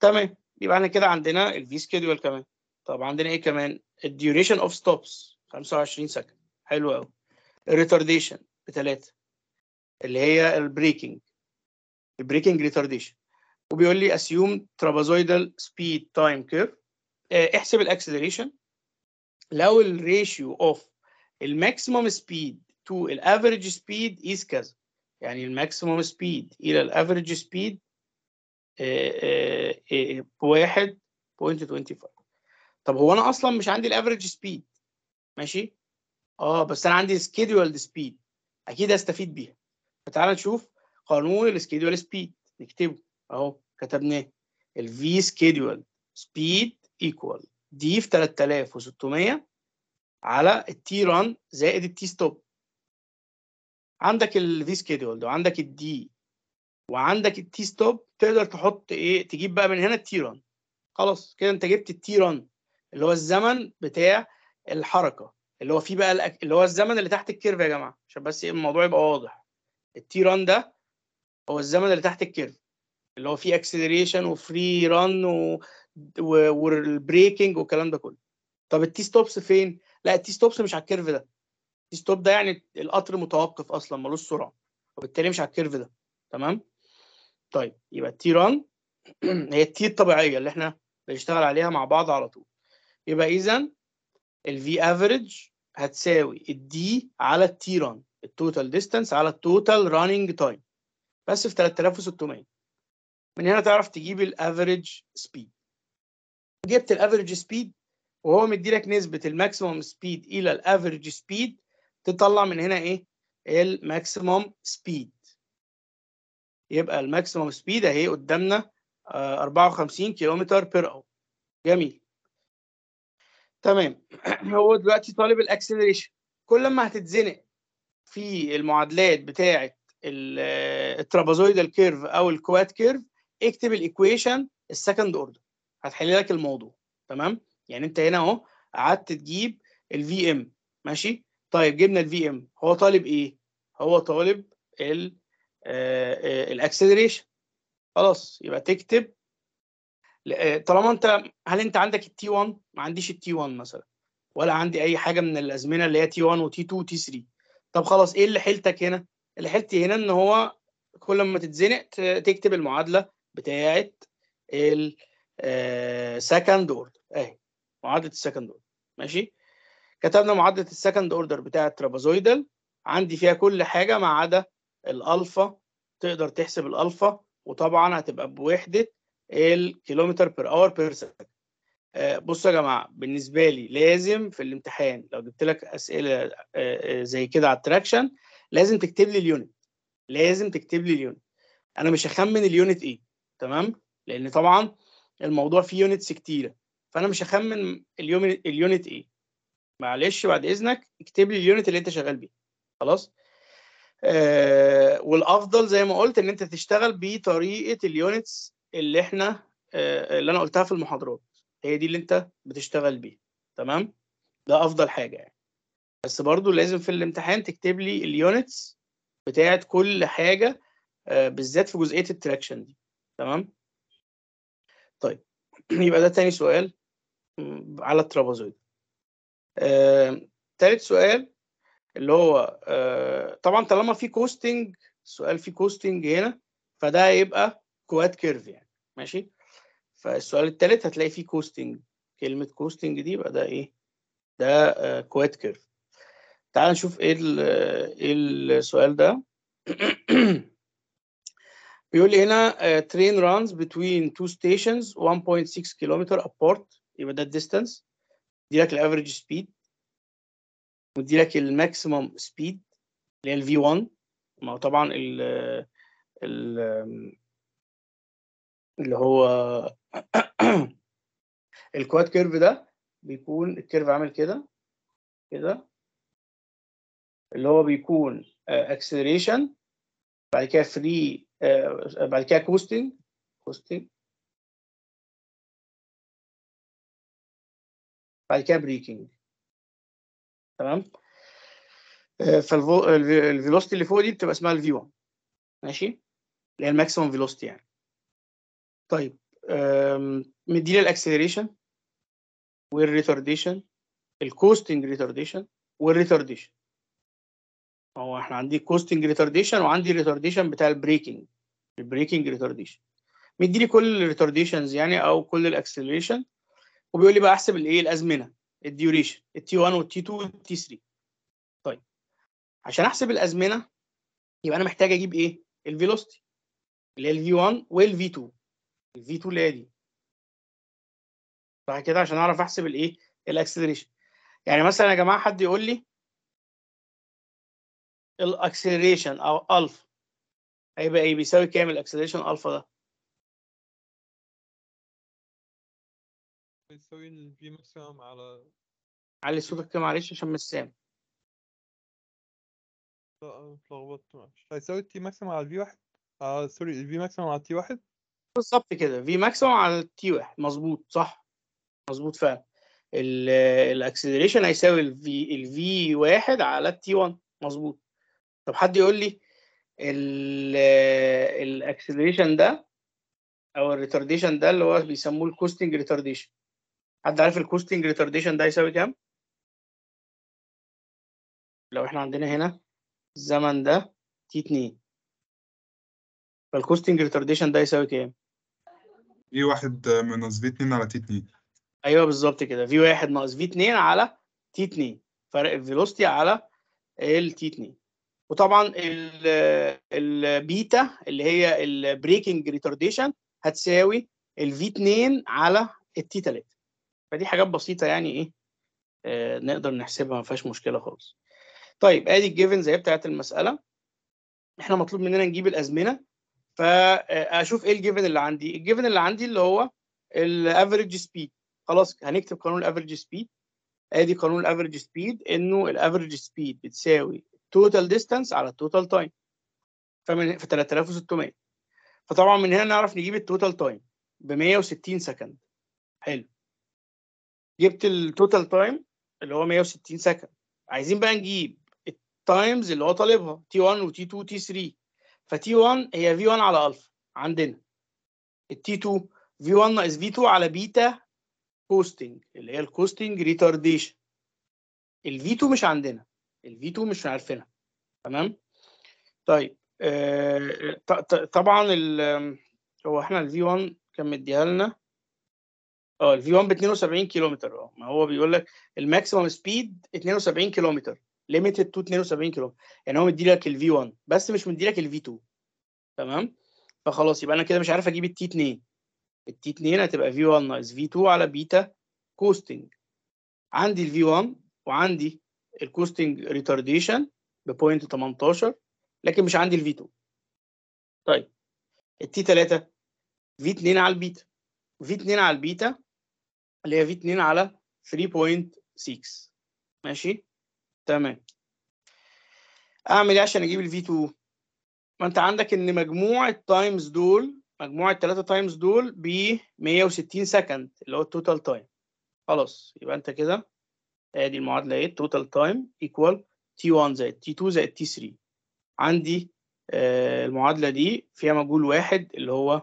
تمام يبقى احنا كده عندنا الفي سكيدول كمان طب عندنا ايه كمان الديوريشن اوف ستوبس 25 سكند حلو قوي الريتارديشن بثلاثه اللي هي البريكنج البريكنج ريتارديشن وبيقول لي اسيوم ترابازويدال سبيد تايم كيرف احسب الاكسلريشن لو الريشيو اوف الماكسيمم سبيد تو الافريج سبيد از كذا يعني الماكسيمم سبيد الى الافريج سبيد 1.25 آه، آه، آه، طب هو انا اصلا مش عندي الافريج سبيد ماشي اه بس انا عندي سكيدولد سبيد اكيد استفيد بيها فتعال نشوف قانون السكيدول سبيد نكتبه اهو كتبناه الفي سكيدول سبيد ايكوال دي في 3600 على التي ران زائد التي ستوب عندك الفي سكيدول وعندك الدي وعندك التي ستوب تقدر تحط ايه تجيب بقى من هنا التي ران خلاص كده انت جبت التي ران اللي هو الزمن بتاع الحركه اللي هو فيه بقى الأك... اللي هو الزمن اللي تحت الكيرف يا جماعه عشان بس ايه الموضوع يبقى واضح التي ران ده هو الزمن اللي تحت الكيرف اللي هو فيه اكسلريشن وفري ران و... و... والبريكنج والكلام ده كله طب التي ستوبس فين لا التي ستوبس مش على الكيرف ده التي ستوب ده يعني القطر متوقف اصلا ملوش سرعه وبالتالي مش على الكيرف ده تمام طيب يبقى التي ران هي التي الطبيعيه اللي احنا بنشتغل عليها مع بعض على طول يبقى اذا الفي افريج هتساوي الدي على التي ران التوتال ديستانس على التوتال راننج تايم بس في 3600 من هنا تعرف تجيب الافريج سبيد جبت الافريج سبيد وهو مديلك نسبه الماكسيمم سبيد الى الافريج سبيد تطلع من هنا ايه الماكسيمم سبيد يبقى الماكسيموم سبيد اهي قدامنا 54 آه، كيلومتر بير اور جميل تمام هو دلوقتي طالب الاكسلريشن كل ما هتتزنق في المعادلات بتاعه آه، الترابازويدال كيرف او الكواد كيرف اكتب الايكويشن السكند اوردر هتحل لك الموضوع تمام يعني انت هنا اهو قعدت تجيب الفي ام ماشي طيب جبنا الفي ام هو طالب ايه هو طالب ال آه، آه، الاكسلريشن خلاص يبقى تكتب آه، طالما انت هل انت عندك التي 1 ما عنديش التي 1 مثلا ولا عندي اي حاجه من الازمنه اللي هي تي 1 وتي 2 وتي 3 طب خلاص ايه اللي حيلتك هنا اللي حيلتي هنا ان هو كل ما تتزنق تكتب المعادله بتاعه سكند اوردر اهي معادله السكند اوردر ماشي كتبنا معادله السكند اوردر بتاعه ترابازويدال عندي فيها كل حاجه ما عدا الالفا تقدر تحسب الالفا وطبعا هتبقى بوحده الكيلومتر بير اور بير سكند بصوا يا جماعه بالنسبه لي لازم في الامتحان لو جبت لك اسئله آه، آه، زي كده على التراكشن لازم تكتب لي اليونت لازم تكتب لي اليونت انا مش هخمن اليونت ايه تمام لان طبعا الموضوع فيه يونتس كتيره فانا مش هخمن اليوم اليونت ايه معلش بعد اذنك اكتب لي اليونت اللي انت شغال بيه خلاص آه، والافضل زي ما قلت ان انت تشتغل بطريقه اليونتس اللي احنا آه، اللي انا قلتها في المحاضرات هي دي اللي انت بتشتغل بيها تمام ده افضل حاجه يعني بس برضو لازم في الامتحان تكتب لي اليونتس بتاعه كل حاجه آه، بالذات في جزئيه التراكشن دي تمام طيب يبقى ده تاني سؤال على الترابازويد آه، تالت سؤال اللي هو آه، طبعا طالما في كوستنج سؤال في كوستنج هنا فده هيبقى كواد كيرف يعني ماشي فالسؤال الثالث هتلاقي فيه كوستنج كلمه كوستنج دي يبقى ده ايه ده كواد آه، كيرف تعال نشوف ايه ايه السؤال ده بيقول لي هنا ترين رانز بتوين تو ستيشنز 1.6 كيلومتر ابارت يبقى ده الديستانس دي لك الافريج سبيد مدي لك الماكسيمم سبيد اللي هي الفي 1 ما هو طبعا ال ال اللي هو الكواد كيرف ده بيكون الكيرف عامل كده كده اللي هو بيكون اكسلريشن آه، بعد كده فري آه، بعد كده كوستنج كوستنج بعد كده بريكنج تمام آه، فالفيلوستي اللي فوق دي بتبقى اسمها الفي 1 ماشي اللي هي الماكسيمم فيلوستي يعني طيب مدينا الاكسلريشن والريتارديشن الكوستنج ريتارديشن والريتارديشن هو احنا عندي كوستنج ريتارديشن وعندي ريتارديشن بتاع البريكنج البريكنج ريتارديشن مديني كل الريتارديشنز يعني او كل الاكسلريشن وبيقول لي بقى احسب الايه الازمنه الديوريشن التي 1 والتي 2 والتي 3 طيب عشان احسب الازمنه يبقى انا محتاج اجيب ايه الفيلوستي اللي هي الفي 1 والفي 2 الفي 2 اللي هي دي صح كده عشان اعرف احسب الايه الاكسلريشن يعني مثلا يا جماعه حد يقول لي الاكسلريشن او الفا هيبقى ايه بيساوي كام الاكسلريشن الفا ده يسوي الفي ماكسيمم على علي صوتك كده معلش عشان مش سامع لا انا اتلخبطت معلش هيساوي التي ماكسيمم على الفي واحد آه سوري الفي ماكسيمم على تي واحد بالظبط كده في ماكسيمم على التي واحد مظبوط صح مظبوط فعلا الاكسلريشن هيساوي الفي الفي واحد على التي 1 مظبوط طب حد يقول لي الاكسلريشن ده او الريتارديشن ده اللي هو بيسموه الكوستنج ريتارديشن حد عارف الكوستنج ريتارديشن ده يساوي كام لو احنا عندنا هنا الزمن ده تي 2 فالكوستنج ريتارديشن ده يساوي كام في واحد ناقص في 2 على تي 2 ايوه بالظبط كده في واحد ناقص في 2 على تي 2 فرق الفيلوستي على ال تي 2 وطبعا البيتا اللي هي البريكنج ريتارديشن هتساوي الفي 2 على التي 3 فدي حاجات بسيطه يعني ايه آه، نقدر نحسبها ما فيهاش مشكله خالص طيب ادي الجيفنز زي بتاعت المساله احنا مطلوب مننا نجيب الازمنه فاشوف آه، ايه الجيفن اللي عندي الجيفن اللي عندي اللي هو الافريج سبيد خلاص هنكتب قانون الافريج سبيد ادي قانون الافريج سبيد انه الافريج سبيد بتساوي التوتال ديستانس على التوتال تايم فمن في 3600 فطبعا من هنا نعرف نجيب التوتال تايم ب 160 سكند حلو جبت التوتال تايم اللي هو 160 سكند عايزين بقى نجيب التايمز اللي هو طالبها تي 1 وتي 2 وتي 3 فتي 1 هي في 1 على الفا عندنا التي 2 في 1 ناقص في 2 على بيتا كوستنج اللي هي الكوستنج ريتارديشن الفي 2 مش عندنا الفي 2 مش عارفينها تمام طيب آه طبعا هو احنا الفي 1 كان مديها لنا اه الفي 1 ب 72 كيلومتر اه ما هو بيقول لك الماكسيمم سبيد 72 كيلومتر ليميتد تو 72 كيلومتر يعني هو مدي لك الفي 1 بس مش مدي لك الفي 2 تمام فخلاص يبقى انا كده مش عارف اجيب التي 2 التي 2 هتبقى في 1 ناقص في 2 على بيتا كوستنج عندي الفي 1 وعندي الكوستنج ريتارديشن بوينت 18 لكن مش عندي الفي 2 طيب التي 3 في 2 على البيتا في 2 على البيتا اللي هي في 2 على 3.6 ماشي تمام اعمل ايه عشان اجيب الفي 2 ما انت عندك ان مجموع التايمز دول مجموع الثلاثه تايمز دول ب 160 سكند اللي هو التوتال تايم خلاص يبقى انت كده ادي المعادله ايه التوتال تايم ايكوال تي 1 زائد تي 2 زائد تي 3 عندي آه المعادله دي فيها مجهول واحد اللي هو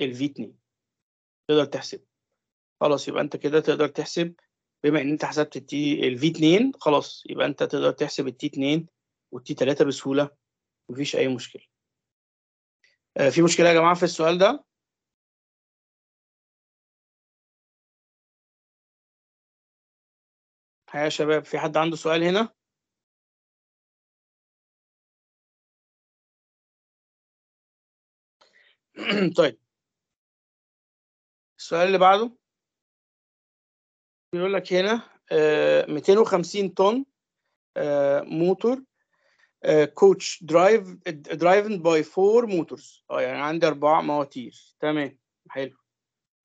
الفي 2 تقدر تحسبه خلاص يبقى انت كده تقدر تحسب بما ان انت حسبت التي الفي 2 خلاص يبقى انت تقدر تحسب التي 2 والتي 3 بسهوله مفيش اي مشكله آه في مشكله يا جماعه في السؤال ده يا شباب في حد عنده سؤال هنا طيب السؤال اللي بعده بيقول لك هنا 250 آه، طن آه، موتور كوتش درايف درايفن باي فور موتورز اه يعني عندي اربع مواتير تمام حلو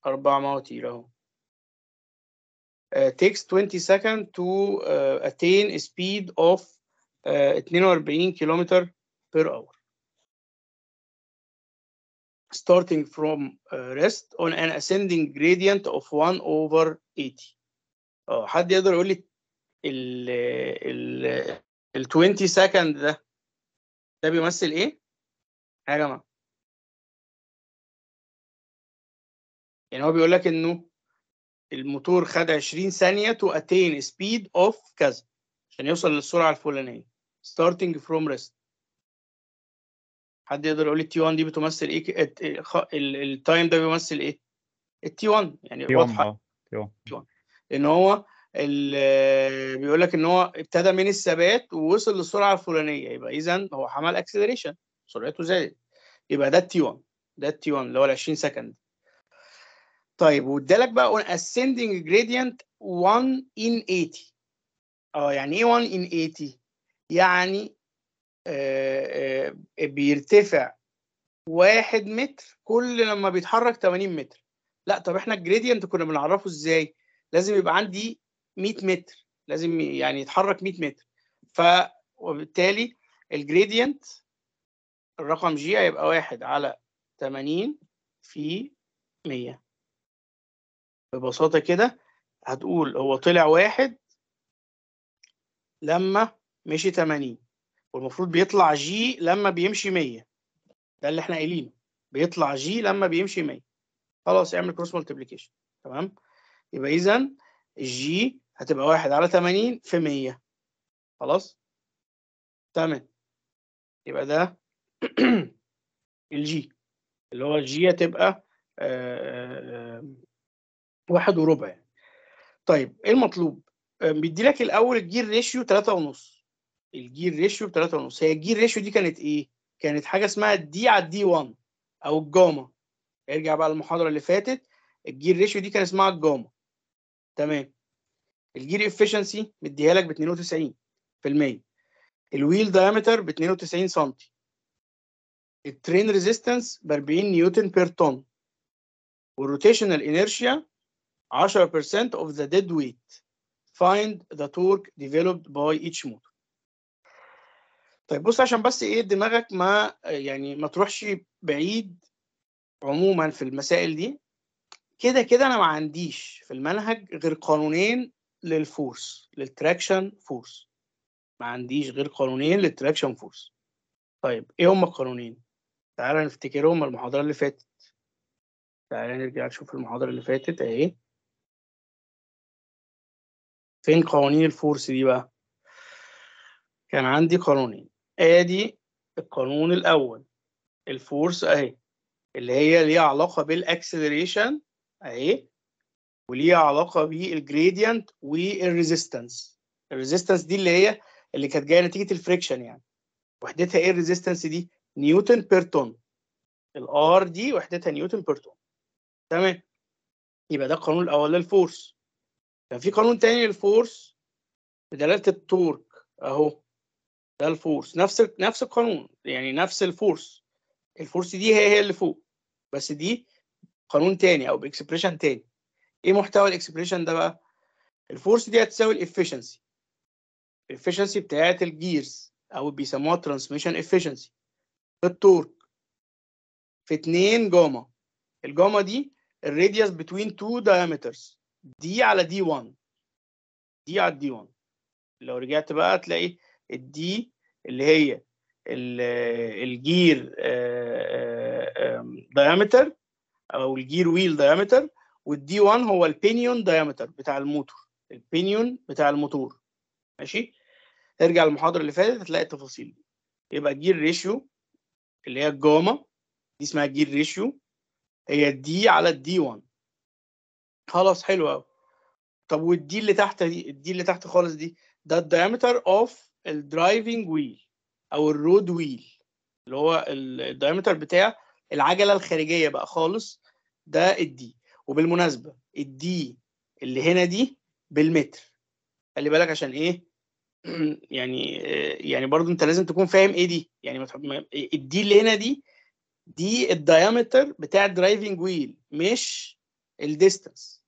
اربع مواتير اهو آه، takes 20 seconds to attain a speed of 42 كيلومتر per hour starting from uh, rest on an ascending gradient of 1 over 80 اه حد يقدر يقول لي ال ال ال 20 سكند ده ده بيمثل ايه؟ يا جماعه يعني هو بيقول لك انه الموتور خد 20 ثانيه تو اتين سبيد اوف كذا عشان يوصل للسرعه الفلانيه starting from rest حد يقدر يقول لي التي 1 دي بتمثل ايه, إيه، التايم ده بيمثل ايه؟ التي 1 يعني واضحه تي آه، 1 ان هو بيقول لك ان هو ابتدى من الثبات ووصل للسرعه الفلانيه يبقى اذا هو حمل اكسلريشن سرعته زادت يبقى ده التي 1 ده التي 1 اللي هو ال 20 سكند طيب وادالك بقى اون ascending جريدينت 1 ان 80 اه يعني ايه 1 ان 80 يعني آه آه بيرتفع 1 متر كل لما بيتحرك 80 متر لا طب احنا الجريدينت كنا بنعرفه ازاي لازم يبقى عندي 100 متر لازم يعني يتحرك 100 متر ف وبالتالي الجريدينت الرقم جي هيبقى واحد على 80 في 100 ببساطة كده هتقول هو طلع واحد لما مشي 80 والمفروض بيطلع جي لما بيمشي 100 ده اللي احنا قايلينه بيطلع جي لما بيمشي 100 خلاص اعمل كروس مالتيبليكيشن تمام يبقى إذا الجي هتبقى واحد على 80 في 100 خلاص تمام يبقى ده الجي اللي هو الجي هتبقى آه، آه، آه، واحد وربع يعني طيب ايه المطلوب بيدي لك الاول الجير ريشيو 3 ونص الجير ريشيو ب ونص هي الجير ريشيو دي كانت ايه كانت حاجه اسمها الدي على الدي 1 او الجاما ارجع بقى للمحاضره اللي فاتت الجير ريشيو دي كان اسمها الجاما تمام الجير افشنسي مديها لك ب 92% الويل دايمتر ب 92 سم الترين ريزيستنس ب 40 نيوتن بير طن والروتيشنال انيرشيا 10% of the dead weight find the torque developed by each motor طيب بص عشان بس ايه دماغك ما يعني ما تروحش بعيد عموما في المسائل دي كده كده انا ما عنديش في المنهج غير قانونين للفورس للتراكشن فورس ما عنديش غير قانونين للتراكشن فورس طيب ايه هما القانونين تعالى نفتكرهم المحاضره اللي فاتت تعالى نرجع نشوف المحاضره اللي فاتت اهي فين قوانين الفورس دي بقى كان عندي قانونين ادي القانون الاول الفورس اهي اللي هي ليها علاقه بالاكسلريشن اهي وليها علاقه بالجريدينت والريزيستنس الريزيستنس دي اللي هي اللي كانت جايه نتيجه الفريكشن يعني وحدتها ايه الريزيستنس دي نيوتن بير تون الار دي وحدتها نيوتن بير تون تمام يبقى ده القانون الاول للفورس كان في قانون تاني للفورس بدلاله التورك اهو ده الفورس نفس نفس القانون يعني نفس الفورس الفورس دي هي هي اللي فوق بس دي قانون تاني او باكسبريشن تاني ايه محتوى الاكسبريشن ده بقى الفورس دي هتساوي الافشنسي الافشنسي بتاعت الجيرز او بيسموها ترانسميشن افشنسي التورك في 2 جاما الجاما دي الراديوس بتوين 2 دايمترز دي على دي 1 دي على دي 1 لو رجعت بقى تلاقي الدي اللي هي الجير دايمتر او الجير ويل دايمتر والدي 1 هو البينيون دايمتر بتاع الموتور البينيون بتاع الموتور ماشي ارجع للمحاضره اللي فاتت هتلاقي التفاصيل دي يبقى الجير ريشيو اللي هي الجاما دي اسمها جير ريشيو هي الدي على الدي 1 خلاص حلو قوي طب والدي اللي تحت دي الدي اللي تحت خالص دي ده الدايمتر اوف الدرايفنج ويل او الرود ويل اللي هو الدايمتر بتاع العجله الخارجيه بقى خالص ده الدي وبالمناسبه الدي اللي هنا دي بالمتر خلي بالك عشان ايه يعني يعني برضو انت لازم تكون فاهم ايه دي يعني الدي اللي هنا دي دي الديامتر بتاع الدرايفنج ويل مش الديستنس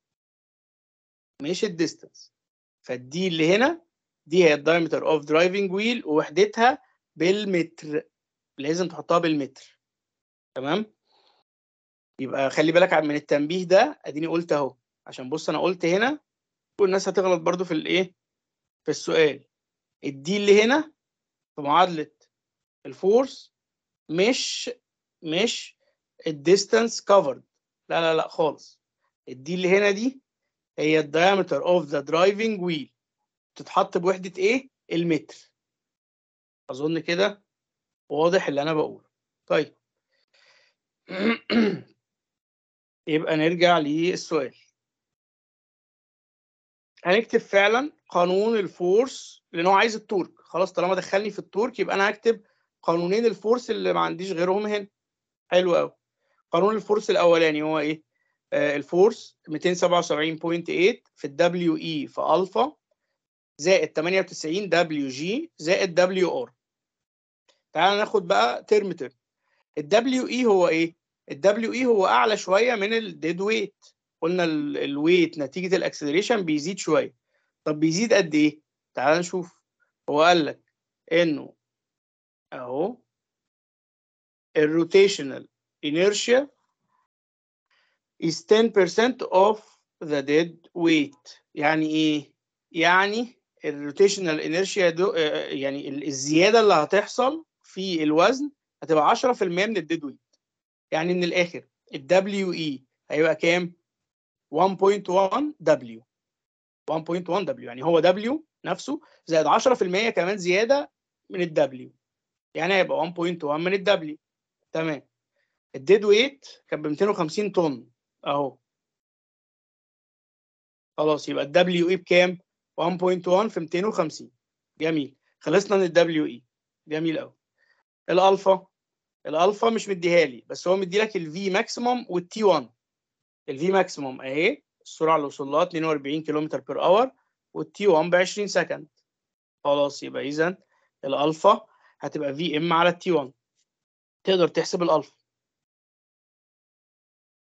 مش الديستنس فالدي اللي هنا دي هي الدايمتر اوف درايفنج ويل ووحدتها بالمتر لازم تحطها بالمتر تمام يبقى خلي بالك من التنبيه ده اديني قلت اهو عشان بص انا قلت هنا والناس هتغلط برضو في الايه في السؤال الدي اللي هنا في معادله الفورس مش مش الديستانس كفرد لا لا لا خالص الدي اللي هنا دي هي الدايمتر اوف ذا درايفنج ويل بتتحط بوحده ايه المتر اظن كده واضح اللي انا بقوله طيب يبقى نرجع للسؤال هنكتب فعلا قانون الفورس لان هو عايز التورك خلاص طالما دخلني في التورك يبقى انا هكتب قانونين الفورس اللي ما عنديش غيرهم هنا حلو قوي قانون الفورس الاولاني هو ايه آه، الفورس 277.8 في الدبليو اي في الفا زائد 98 دبليو جي زائد دبليو ار تعال ناخد بقى ترم ترم الدبليو اي هو ايه الدبليو اي هو اعلى شويه من الديد ويت قلنا الويت نتيجه الاكسلريشن بيزيد شويه طب بيزيد قد ايه تعال نشوف هو قال لك انه اهو الروتيشنال inertia is 10% of the dead weight يعني ايه يعني الروتيشنال انيرشيا دو آه، يعني الزياده اللي هتحصل في الوزن هتبقى 10% من الديد ويت يعني من الاخر W E هيبقى كام 1.1 W 1.1 W يعني هو W نفسه زائد 10% كمان زياده من W يعني هيبقى 1.1 من W تمام الديد ويت كان ب 250 طن اهو خلاص يبقى W E بكام 1.1 في 250 جميل خلصنا من W E جميل قوي الالفا الالفا مش مديها لي بس هو مدي لك الفي ماكسيموم والتي 1 الفي ماكسيموم اهي السرعه اللي وصل لها 42 كيلومتر بير اور والتي 1 ب 20 سكند خلاص يبقى اذا الالفا هتبقى في ام على التي 1 تقدر تحسب الالفا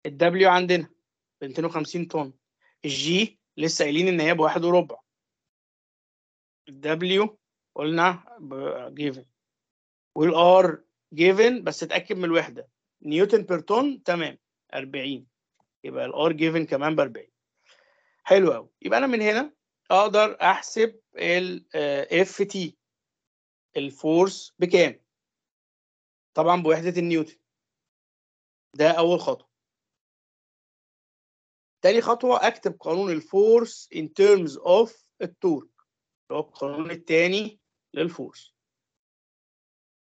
الدبليو عندنا ب 250 طن الجي لسه قايلين ان هي بواحد وربع الدبليو قلنا جيفن والار جيفن بس اتاكد من الوحده نيوتن بير تون تمام 40 يبقى الار جيفن كمان ب 40 حلو قوي يبقى انا من هنا اقدر احسب ال اف تي الفورس بكام طبعا بوحده النيوتن ده اول خطوه تاني خطوه اكتب قانون الفورس in terms of التورك اللي هو القانون التاني للفورس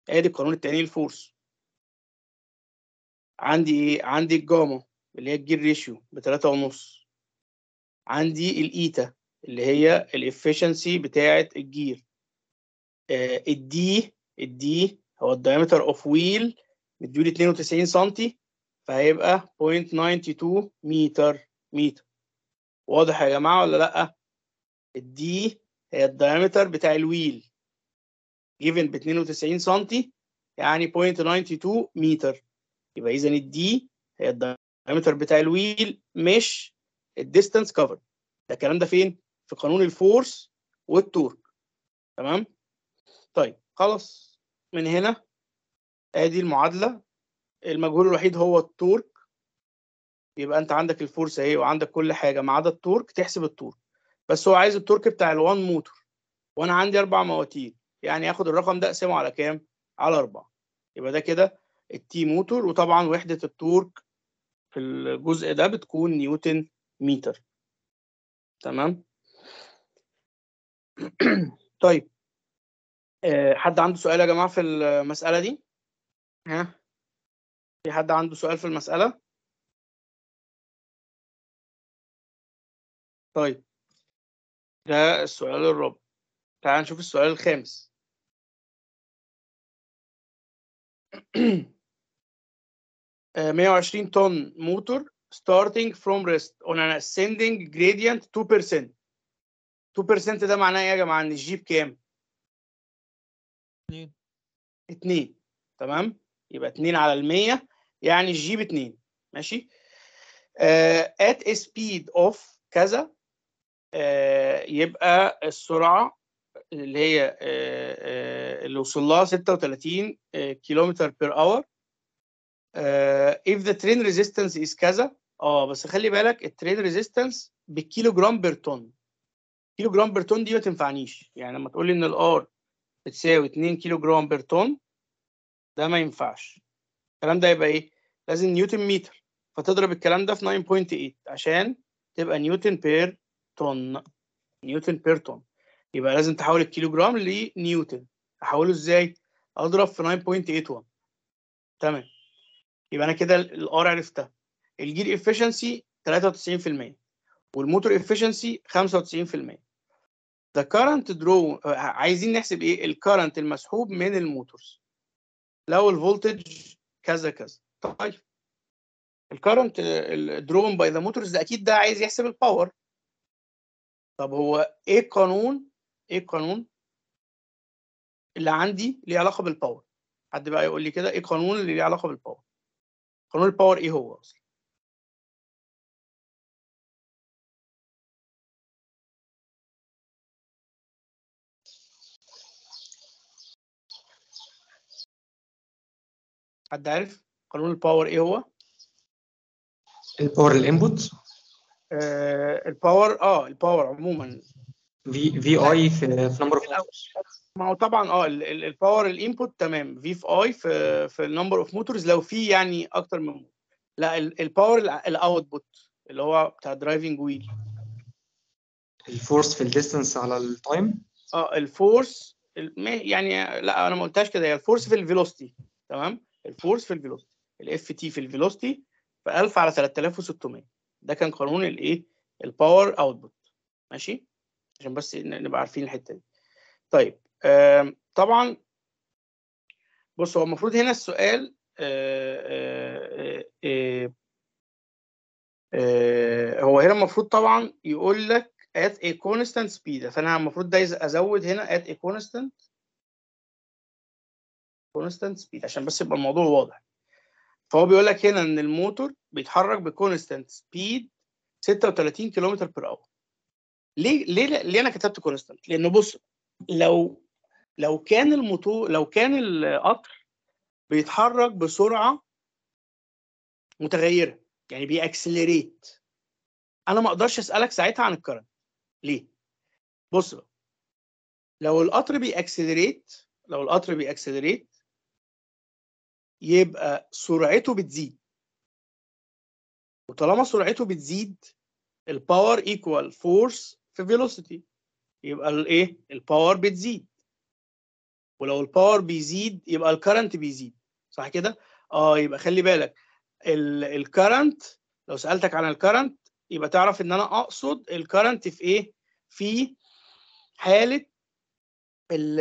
ادي قانون التأنيب الفورس عندي ايه عندي الجاما اللي هي الجير ريشيو بتلاتة ونص عندي الايتا اللي هي الافشنسي بتاعة الجير آه الدي الدي هو الدايمتر اوف ويل مديولي 92 سنتي فهيبقى 0.92 متر متر واضح يا جماعه ولا لا الدي هي الدايمتر بتاع الويل جيفن ب 92 سم يعني 0.92 متر يبقى اذا الدي هي الدايمتر بتاع الويل مش الديستانس كفر ده الكلام ده فين؟ في قانون الفورس والتورك تمام؟ طيب خلاص من هنا ادي المعادله المجهول الوحيد هو التورك يبقى انت عندك الفورس اهي وعندك كل حاجه ما عدا التورك تحسب التورك بس هو عايز التورك بتاع الوان موتور وانا عندي اربع مواتير يعني اخد الرقم ده اقسمه على كام على 4 يبقى ده كده التي موتور وطبعا وحده التورك في الجزء ده بتكون نيوتن متر تمام طيب آه، حد عنده سؤال يا جماعه في المساله دي ها في حد عنده سؤال في المساله طيب ده السؤال الرابع تعال نشوف السؤال الخامس 120 آه، طن موتور starting from rest on an ascending gradient 2% 2% ده معناه ايه يا جماعه ان الجيب كام؟ 2 تمام يبقى 2 على المية 100 يعني الجيب 2 ماشي uh, at a speed of كذا uh, يبقى السرعه اللي هي آه، آه، اللي وصل لها 36 آه، كيلومتر بير اور if the train resistance is كذا اه بس خلي بالك الترين ريزيستنس بالكيلو جرام بير تون كيلو جرام بير تون دي ما تنفعنيش يعني لما تقول لي ان الار بتساوي 2 كيلو جرام بير تون ده ما ينفعش الكلام ده يبقى ايه لازم نيوتن متر فتضرب الكلام ده في 9.8 عشان تبقى نيوتن بير تون نيوتن بير تون يبقى لازم تحول الكيلو جرام لنيوتن احوله ازاي اضرب في 9.81 تمام يبقى انا كده الار عرفتها الجير افشنسي 93% والموتور افشنسي 95% ذا كارنت درو عايزين نحسب ايه الكارنت المسحوب من الموتورز لو الفولتج كذا كذا طيب الكارنت درون باي ذا موتورز ده اكيد ده عايز يحسب الباور طب هو ايه القانون ايه القانون اللي عندي ليه علاقه بالباور حد بقى يقول لي كده ايه القانون اللي ليه علاقه بالباور قانون الباور ايه هو اصلا حد عارف قانون الباور ايه هو الباور الانبوت الباور اه الباور آه، عموما في في اي في في نمبر اوف ما هو طبعا اه الباور الانبوت تمام في في اي في في النمبر اوف موتورز لو في يعني اكتر من لا الباور الاوتبوت اللي هو بتاع درايفنج ويل الفورس في الديستنس على التايم اه الفورس يعني لا انا ما قلتهاش كده هي الفورس في الفيلوستي تمام الفورس في الفيلوستي الاف تي في الفيلوستي في 1000 على 3600 ده كان قانون الايه الباور اوتبوت ماشي عشان بس نبقى عارفين الحته دي طيب طبعا بص هو المفروض هنا السؤال آه، آه، آه، هو هنا المفروض طبعا يقول لك at a constant speed فانا المفروض ده ازود هنا at a constant constant speed عشان بس يبقى الموضوع واضح فهو بيقول لك هنا ان الموتور بيتحرك بكونستانت سبيد 36 كيلومتر بير اور ليه ليه ليه انا كتبت كونستانت؟ لانه بص لو لو كان الموتور لو كان القطر بيتحرك بسرعه متغيره يعني بيأكسلريت انا ما اقدرش اسالك ساعتها عن الكرنت ليه؟ بص بقى لو القطر بيأكسلريت لو القطر بيأكسلريت يبقى سرعته بتزيد وطالما سرعته بتزيد الباور ايكوال فورس في فيلوسيتي يبقى الايه الباور بتزيد ولو الباور بيزيد يبقى الكرنت بيزيد صح كده اه يبقى خلي بالك الكرنت لو سالتك عن الكرنت يبقى تعرف ان انا اقصد الكرنت في ايه في حاله ال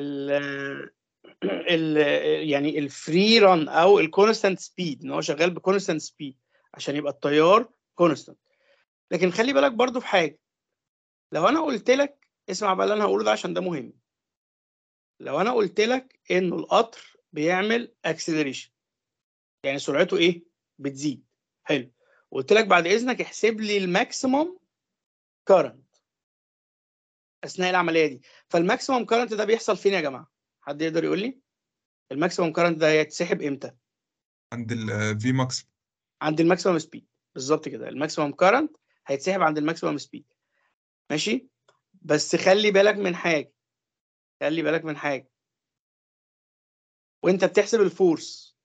ال ال يعني الفري ران او الكونستانت سبيد ان هو شغال بكونستانت سبيد عشان يبقى التيار كونستانت لكن خلي بالك برضو في حاجه لو انا قلت لك اسمع بقى اللي انا هقوله ده عشان ده مهم لو انا قلت لك انه القطر بيعمل اكسلريشن يعني سرعته ايه بتزيد حلو قلت لك بعد اذنك احسب لي الماكسيمم كارنت اثناء العمليه دي فالماكسيمم كارنت ده بيحصل فين يا جماعه حد يقدر يقول لي الماكسيمم كارنت ده هيتسحب امتى عند الفي ماكس عند الماكسيمم سبيد بالظبط كده الماكسيمم كارنت هيتسحب عند الماكسيمم سبيد ماشي بس خلي بالك من حاجه خلي بالك من حاجه وانت بتحسب الفورس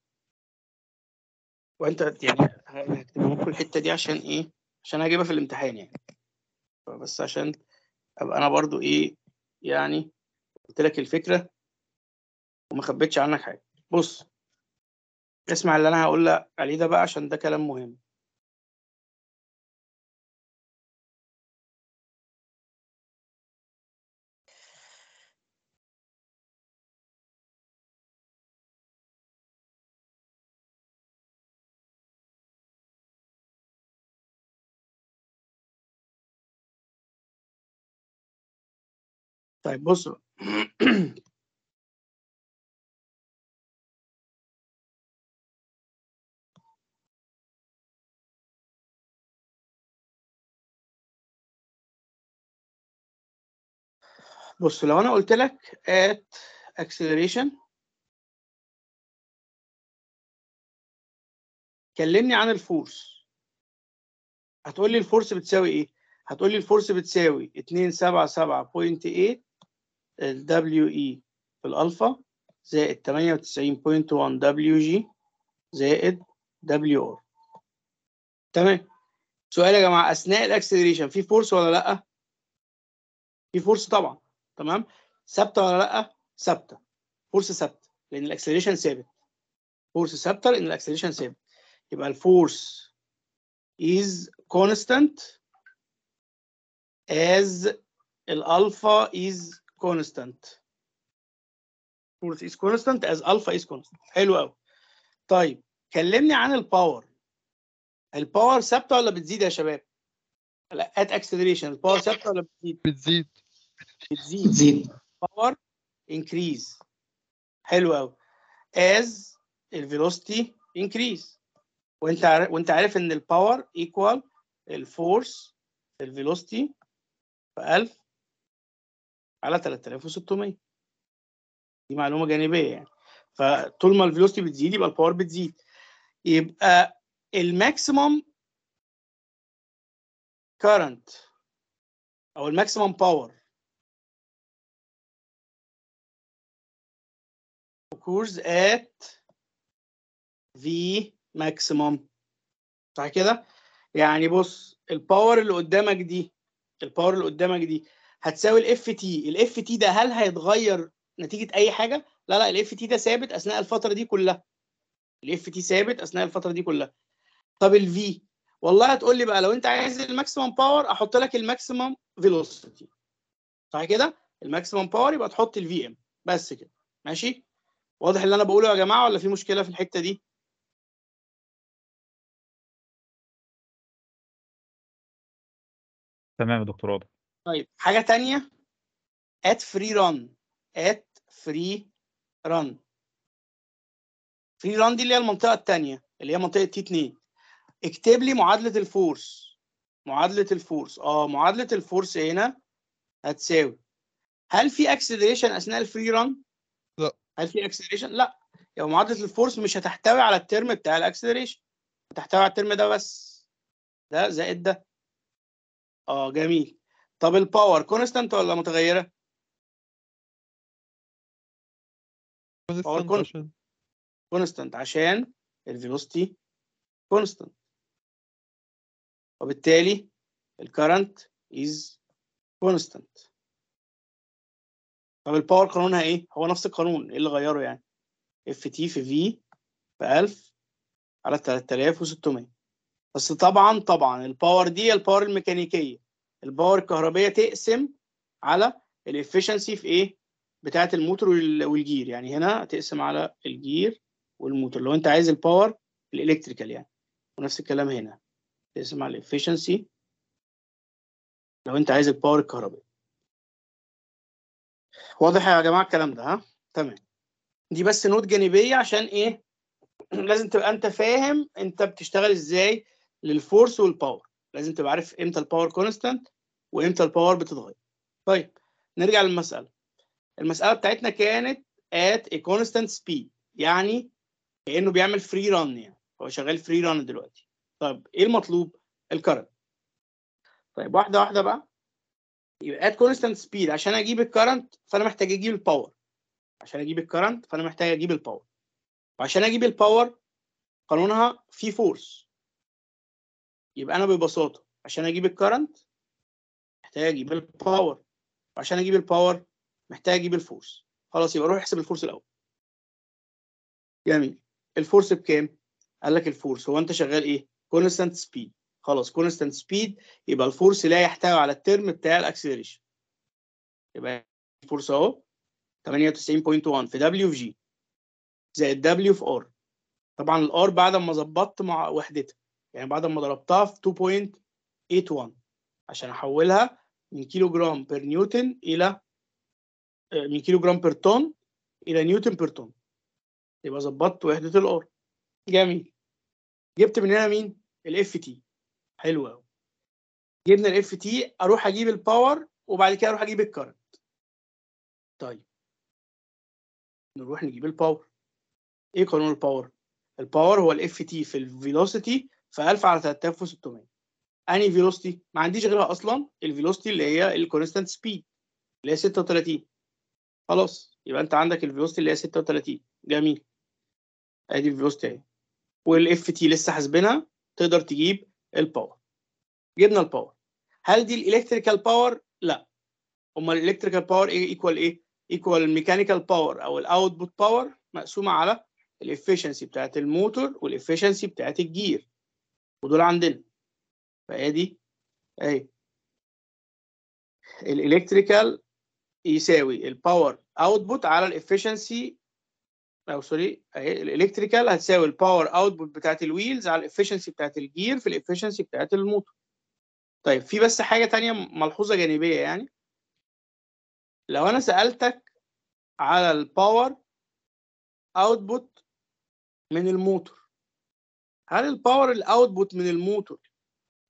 وانت يعني هكتب لكم الحته دي عشان ايه عشان هجيبها في الامتحان يعني بس عشان ابقى انا برضو ايه يعني قلت لك الفكره وما خبيتش عنك حاجه بص اسمع اللي انا هقول لك عليه ده بقى عشان ده كلام مهم طيب بصوا بص لو انا قلت لك at acceleration كلمني عن الفورس هتقول لي الفورس بتساوي ايه هتقول لي الفورس بتساوي 277.8 ال WE في الألفا زائد 98.1 WG زائد WR تمام سؤال يا جماعة أثناء الأكسلريشن في فورس ولا لأ؟ في فورس طبعا تمام ثابتة ولا لأ؟ ثابتة فورس ثابتة لأن الأكسلريشن ثابت فورس ثابتة لأن الأكسلريشن ثابت يبقى الفورس is constant as الألفا is كونستانت north is constant as alpha is constant حلو قوي طيب كلمني عن الباور الباور ثابته ولا بتزيد يا شباب لا at acceleration الباور ثابته ولا بتزيد بتزيد بتزيد بتزيد باور increase حلو قوي as الفيلوسيتي increase وانت عارف وانت عارف ان الباور equal الفورس الفيلوسيتي في 1000 على 3600 دي معلومه جانبيه يعني فطول ما الفيلوستي بتزيد يبقى الباور بتزيد يبقى الماكسيمم كارنت او الماكسيمم باور occurs ات في maximum صح كده يعني بص الباور اللي قدامك دي الباور اللي قدامك دي هتساوي الاف تي الاف تي ده هل هيتغير نتيجه اي حاجه لا لا الاف تي ده ثابت اثناء الفتره دي كلها الاف تي ثابت اثناء الفتره دي كلها طب الفي والله هتقول لي بقى لو انت عايز الماكسيمم باور احط لك الماكسيمم فيلوسيتي صح كده الماكسيمم باور يبقى تحط الفي ام بس كده ماشي واضح اللي انا بقوله يا جماعه ولا في مشكله في الحته دي تمام يا دكتور واضح طيب حاجه تانية at free run at free run free run دي اللي هي المنطقه التانية اللي هي منطقه تي 2 اكتب لي معادله الفورس معادله الفورس اه معادله الفورس هنا هتساوي هل في اكسلريشن اثناء الفري ران لا هل في اكسلريشن لا يبقى معادله الفورس مش هتحتوي على الترم بتاع الاكسلريشن هتحتوي على الترم ده بس ده زائد ده اه جميل طب الباور كونستانت ولا متغيره باور كونستانت عشان الفيلوستي كونستانت وبالتالي الكرنت از كونستانت طب الباور قانونها ايه هو نفس القانون ايه اللي غيره يعني اف تي في في ب 1000 على 3600 بس طبعا طبعا الباور دي الباور الميكانيكيه الباور الكهربيه تقسم على الافشنسي في ايه بتاعه الموتور والجير يعني هنا تقسم على الجير والموتور لو انت عايز الباور الالكتريكال يعني ونفس الكلام هنا تقسم على الافشنسي لو انت عايز الباور الكهربائي واضح يا جماعه الكلام ده ها تمام دي بس نوت جانبيه عشان ايه لازم تبقى انت فاهم انت بتشتغل ازاي للفورس والباور لازم تبقى عارف امتى الباور كونستانت وامتى الباور بتتغير طيب نرجع للمساله المساله بتاعتنا كانت ات ا كونستانت سبيد يعني كانه بيعمل فري ران يعني هو شغال فري ران دلوقتي طب ايه المطلوب الكرنت طيب واحده واحده بقى يبقى at كونستانت سبيد عشان اجيب الكرنت فانا محتاج اجيب الباور عشان اجيب الكرنت فانا محتاج اجيب الباور وعشان اجيب الباور قانونها في فورس يبقى انا ببساطه عشان اجيب الكرنت محتاج اجيب الباور وعشان اجيب الباور محتاج اجيب الفورس خلاص يبقى روح احسب الفورس الاول جميل الفورس بكام قال لك الفورس هو انت شغال ايه كونستانت سبيد خلاص كونستانت سبيد يبقى الفورس لا يحتوي على الترم بتاع الاكسلريشن يبقى الفورس اهو 98.1 في دبليو في جي زائد دبليو في ار طبعا الار بعد ما ظبطت مع وحدتها يعني بعد ما ضربتها في 2.81 عشان احولها من كيلو جرام بير نيوتن الى آه، من كيلو جرام بير طن الى نيوتن بير طن يبقى ظبطت وحده الار جميل جبت من هنا مين الاف تي حلو قوي جبنا الاف تي اروح اجيب الباور وبعد كده اروح اجيب الكارنت طيب نروح نجيب الباور ايه قانون الباور الباور هو الاف تي في الفيلوسيتي ف 1000 على 3600 انهي فيلوستي ما عنديش غيرها اصلا الفيلوستي اللي هي الكونستانت سبيد اللي هي 36 خلاص يبقى انت عندك الفيلوستي اللي هي 36 جميل ادي الفيلوستي اهي والاف تي لسه حاسبينها تقدر تجيب الباور جبنا الباور هل دي الالكتريكال باور لا امال الالكتريكال باور ايه ايكوال ايه ايكوال الميكانيكال باور او الاوتبوت باور مقسومه على الافشنسي بتاعت الموتور والافشنسي بتاعت الجير ودول عندنا فادي اهي الالكتريكال يساوي الباور اوتبوت على الافشنسي او سوري اهي الالكتريكال هتساوي الباور اوتبوت بتاعت الويلز على الافشنسي بتاعت الجير في الافشنسي بتاعت الموتور طيب في بس حاجه تانية ملحوظه جانبيه يعني لو انا سالتك على الباور اوتبوت من الموتور هل الباور الاوتبوت من الموتور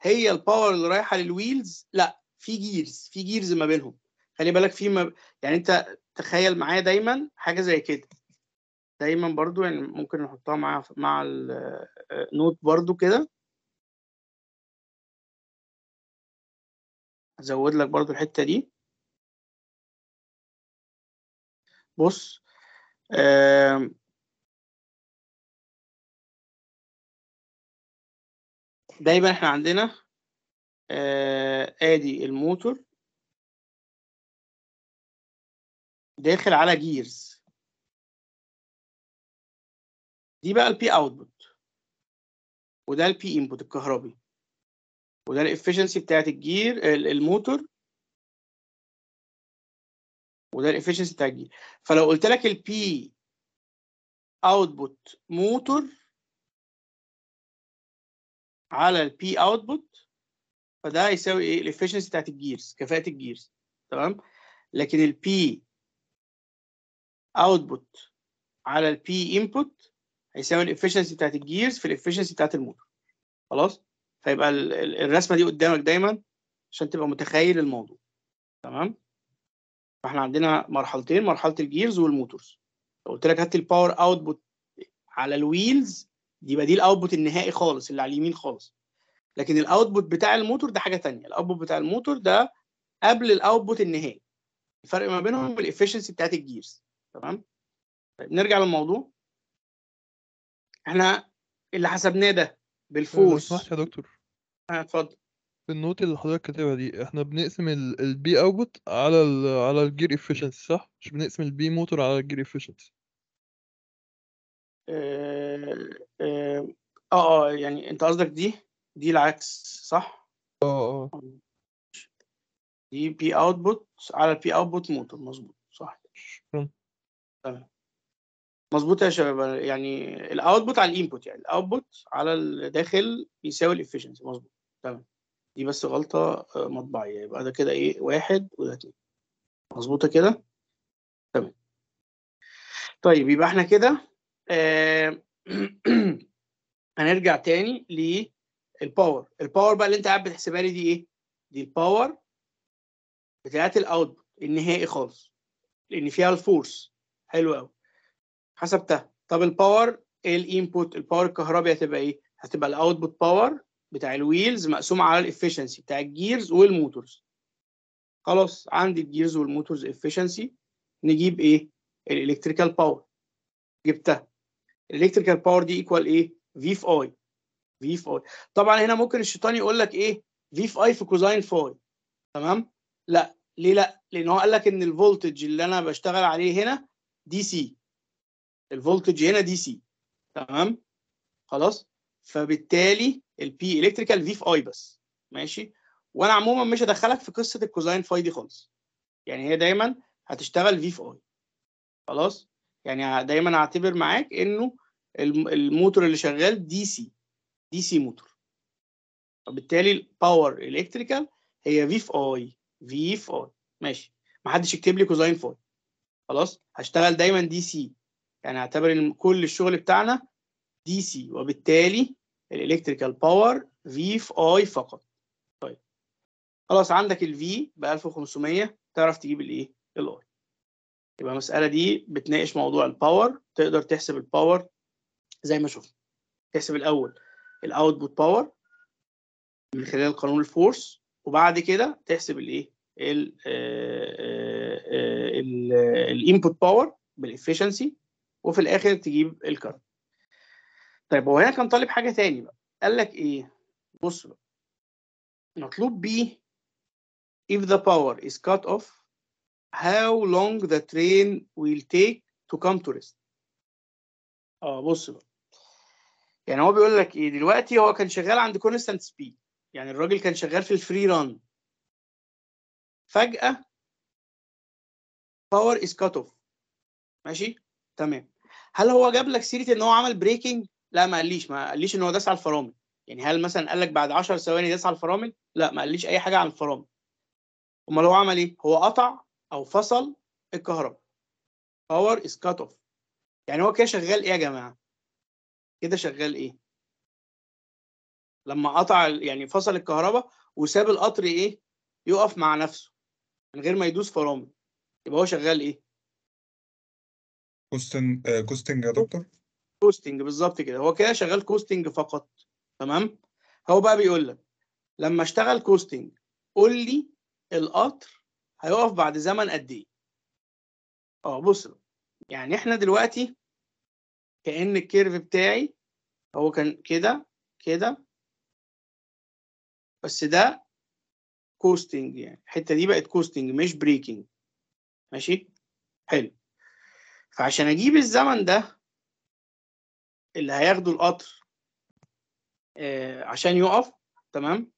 هي الباور اللي رايحه للويلز لا في جيرز في جيرز ما بينهم خلي بالك في ما... يعني انت تخيل معايا دايما حاجه زي كده دايما برضو يعني ممكن نحطها مع مع النوت برضو كده ازود لك برضو الحته دي بص دايما احنا عندنا آه ادي الموتور داخل على جيرز دي بقى البي اوتبوت وده البي انبوت الكهربي وده الافشنسي بتاعت الجير الموتور وده الافشنسي بتاع الجير فلو قلت لك البي اوتبوت موتور على البي اوتبوت فده هيساوي ايه الافشنسي بتاعت الجيرز كفاءه الجيرز تمام لكن البي اوتبوت على البي انبوت هيساوي الافشنسي بتاعت الجيرز في الافشنسي بتاعت الموتور خلاص فيبقى الرسمه دي قدامك دايما عشان تبقى متخيل الموضوع تمام فاحنا عندنا مرحلتين مرحله الجيرز والموتورز قلت لك هات الباور اوتبوت على الويلز يبقى دي الاوتبوت النهائي خالص اللي على اليمين خالص لكن الاوتبوت بتاع الموتور ده حاجه ثانيه الاوتبوت بتاع الموتور ده قبل الاوتبوت النهائي الفرق ما بينهم الافشنسي بتاعت الجيرز تمام طيب نرجع للموضوع احنا اللي حسبناه ده بالفوز لو آه، يا دكتور آه، اتفضل في النوت اللي حضرتك كاتبها دي احنا بنقسم البي اوتبوت على الـ على الجير افشنسي صح مش بنقسم البي موتور على الجير افشنسي آه،, اه اه يعني انت قصدك دي دي العكس صح؟ اه اه دي بي اوتبوت على البي اوتبوت موتور مظبوط صح تمام مظبوط يا شباب يعني الاوتبوت على الانبوت يعني الاوتبوت على الداخل بيساوي الافشنسي مظبوط تمام دي بس غلطه آه، مطبعيه يبقى ده كده ايه واحد وده اتنين مظبوطه كده تمام طيب يبقى احنا كده آه، هنرجع تاني للباور الباور بقى اللي انت قاعد بتحسبها لي دي ايه دي الباور بتاعت الاوتبوت النهائي خالص لان فيها الفورس حلو قوي حسبتها طب الباور إيه الانبوت الباور الكهربي هتبقى ايه هتبقى الاوتبوت باور بتاع الويلز مقسوم على الافشنسي بتاع الجيرز والموتورز خلاص عندي الجيرز والموتورز افشنسي نجيب ايه الالكتريكال باور جبتها الالكتريكال باور دي ايكوال ايه في في اي في في اي طبعا هنا ممكن الشيطان يقول لك ايه في في اي في كوزاين فاي تمام لا ليه لا لان هو قال لك ان الفولتج اللي انا بشتغل عليه هنا دي سي الفولتج هنا دي سي تمام خلاص فبالتالي البي الكتريكال في في اي بس ماشي وانا عموما مش هدخلك في قصه الكوزاين فاي دي خالص يعني هي دايما هتشتغل في في اي خلاص يعني دايما اعتبر معاك انه الموتور اللي شغال دي سي دي سي موتور فبالتالي الباور الكتريكال هي في في اي في في اي ماشي محدش يكتب لي كوزاين فاي خلاص هشتغل دايما دي سي يعني اعتبر ان كل الشغل بتاعنا دي سي وبالتالي الالكتريكال باور في في اي فقط طيب خلاص عندك الفي ب 1500 تعرف تجيب الايه الاي يبقى المساله دي بتناقش موضوع الباور تقدر تحسب الباور زي ما شفنا تحسب الاول الاوتبوت باور من خلال قانون الفورس وبعد كده تحسب الايه الانبوت باور بالافشنسي وفي الاخر تجيب الكارت طيب هو هنا كان طالب حاجه تاني بقى قال لك ايه بص بقى مطلوب بيه if the power is cut off how long the train will take to come to rest اه بص بقى يعني هو بيقول لك ايه دلوقتي هو كان شغال عند كونستانت سبيد يعني الراجل كان شغال في الفري ران فجأة باور از كات اوف ماشي تمام هل هو جاب لك سيره ان هو عمل بريكنج لا ما قاليش ما قاليش ان هو داس على الفرامل يعني هل مثلا قال لك بعد 10 ثواني داس على الفرامل لا ما قاليش اي حاجه عن الفرامل امال هو عمل ايه هو قطع او فصل الكهرباء باور از كات اوف يعني هو كده شغال ايه يا جماعه كده شغال ايه لما قطع يعني فصل الكهرباء وساب القطر ايه يقف مع نفسه من غير ما يدوس فرامل يبقى هو شغال ايه كوستنج كوستنج آه، يا دكتور كوستنج بالظبط كده هو كده شغال كوستنج فقط تمام هو بقى بيقول لك لما اشتغل كوستنج قول لي القطر هيقف بعد زمن قد ايه اه بصوا يعني احنا دلوقتي كأن الكيرف بتاعي هو كان كده كده بس ده كوستنج يعني الحته دي بقت كوستنج مش بريكنج ماشي حلو فعشان اجيب الزمن ده اللي هياخده القطر آه عشان يقف تمام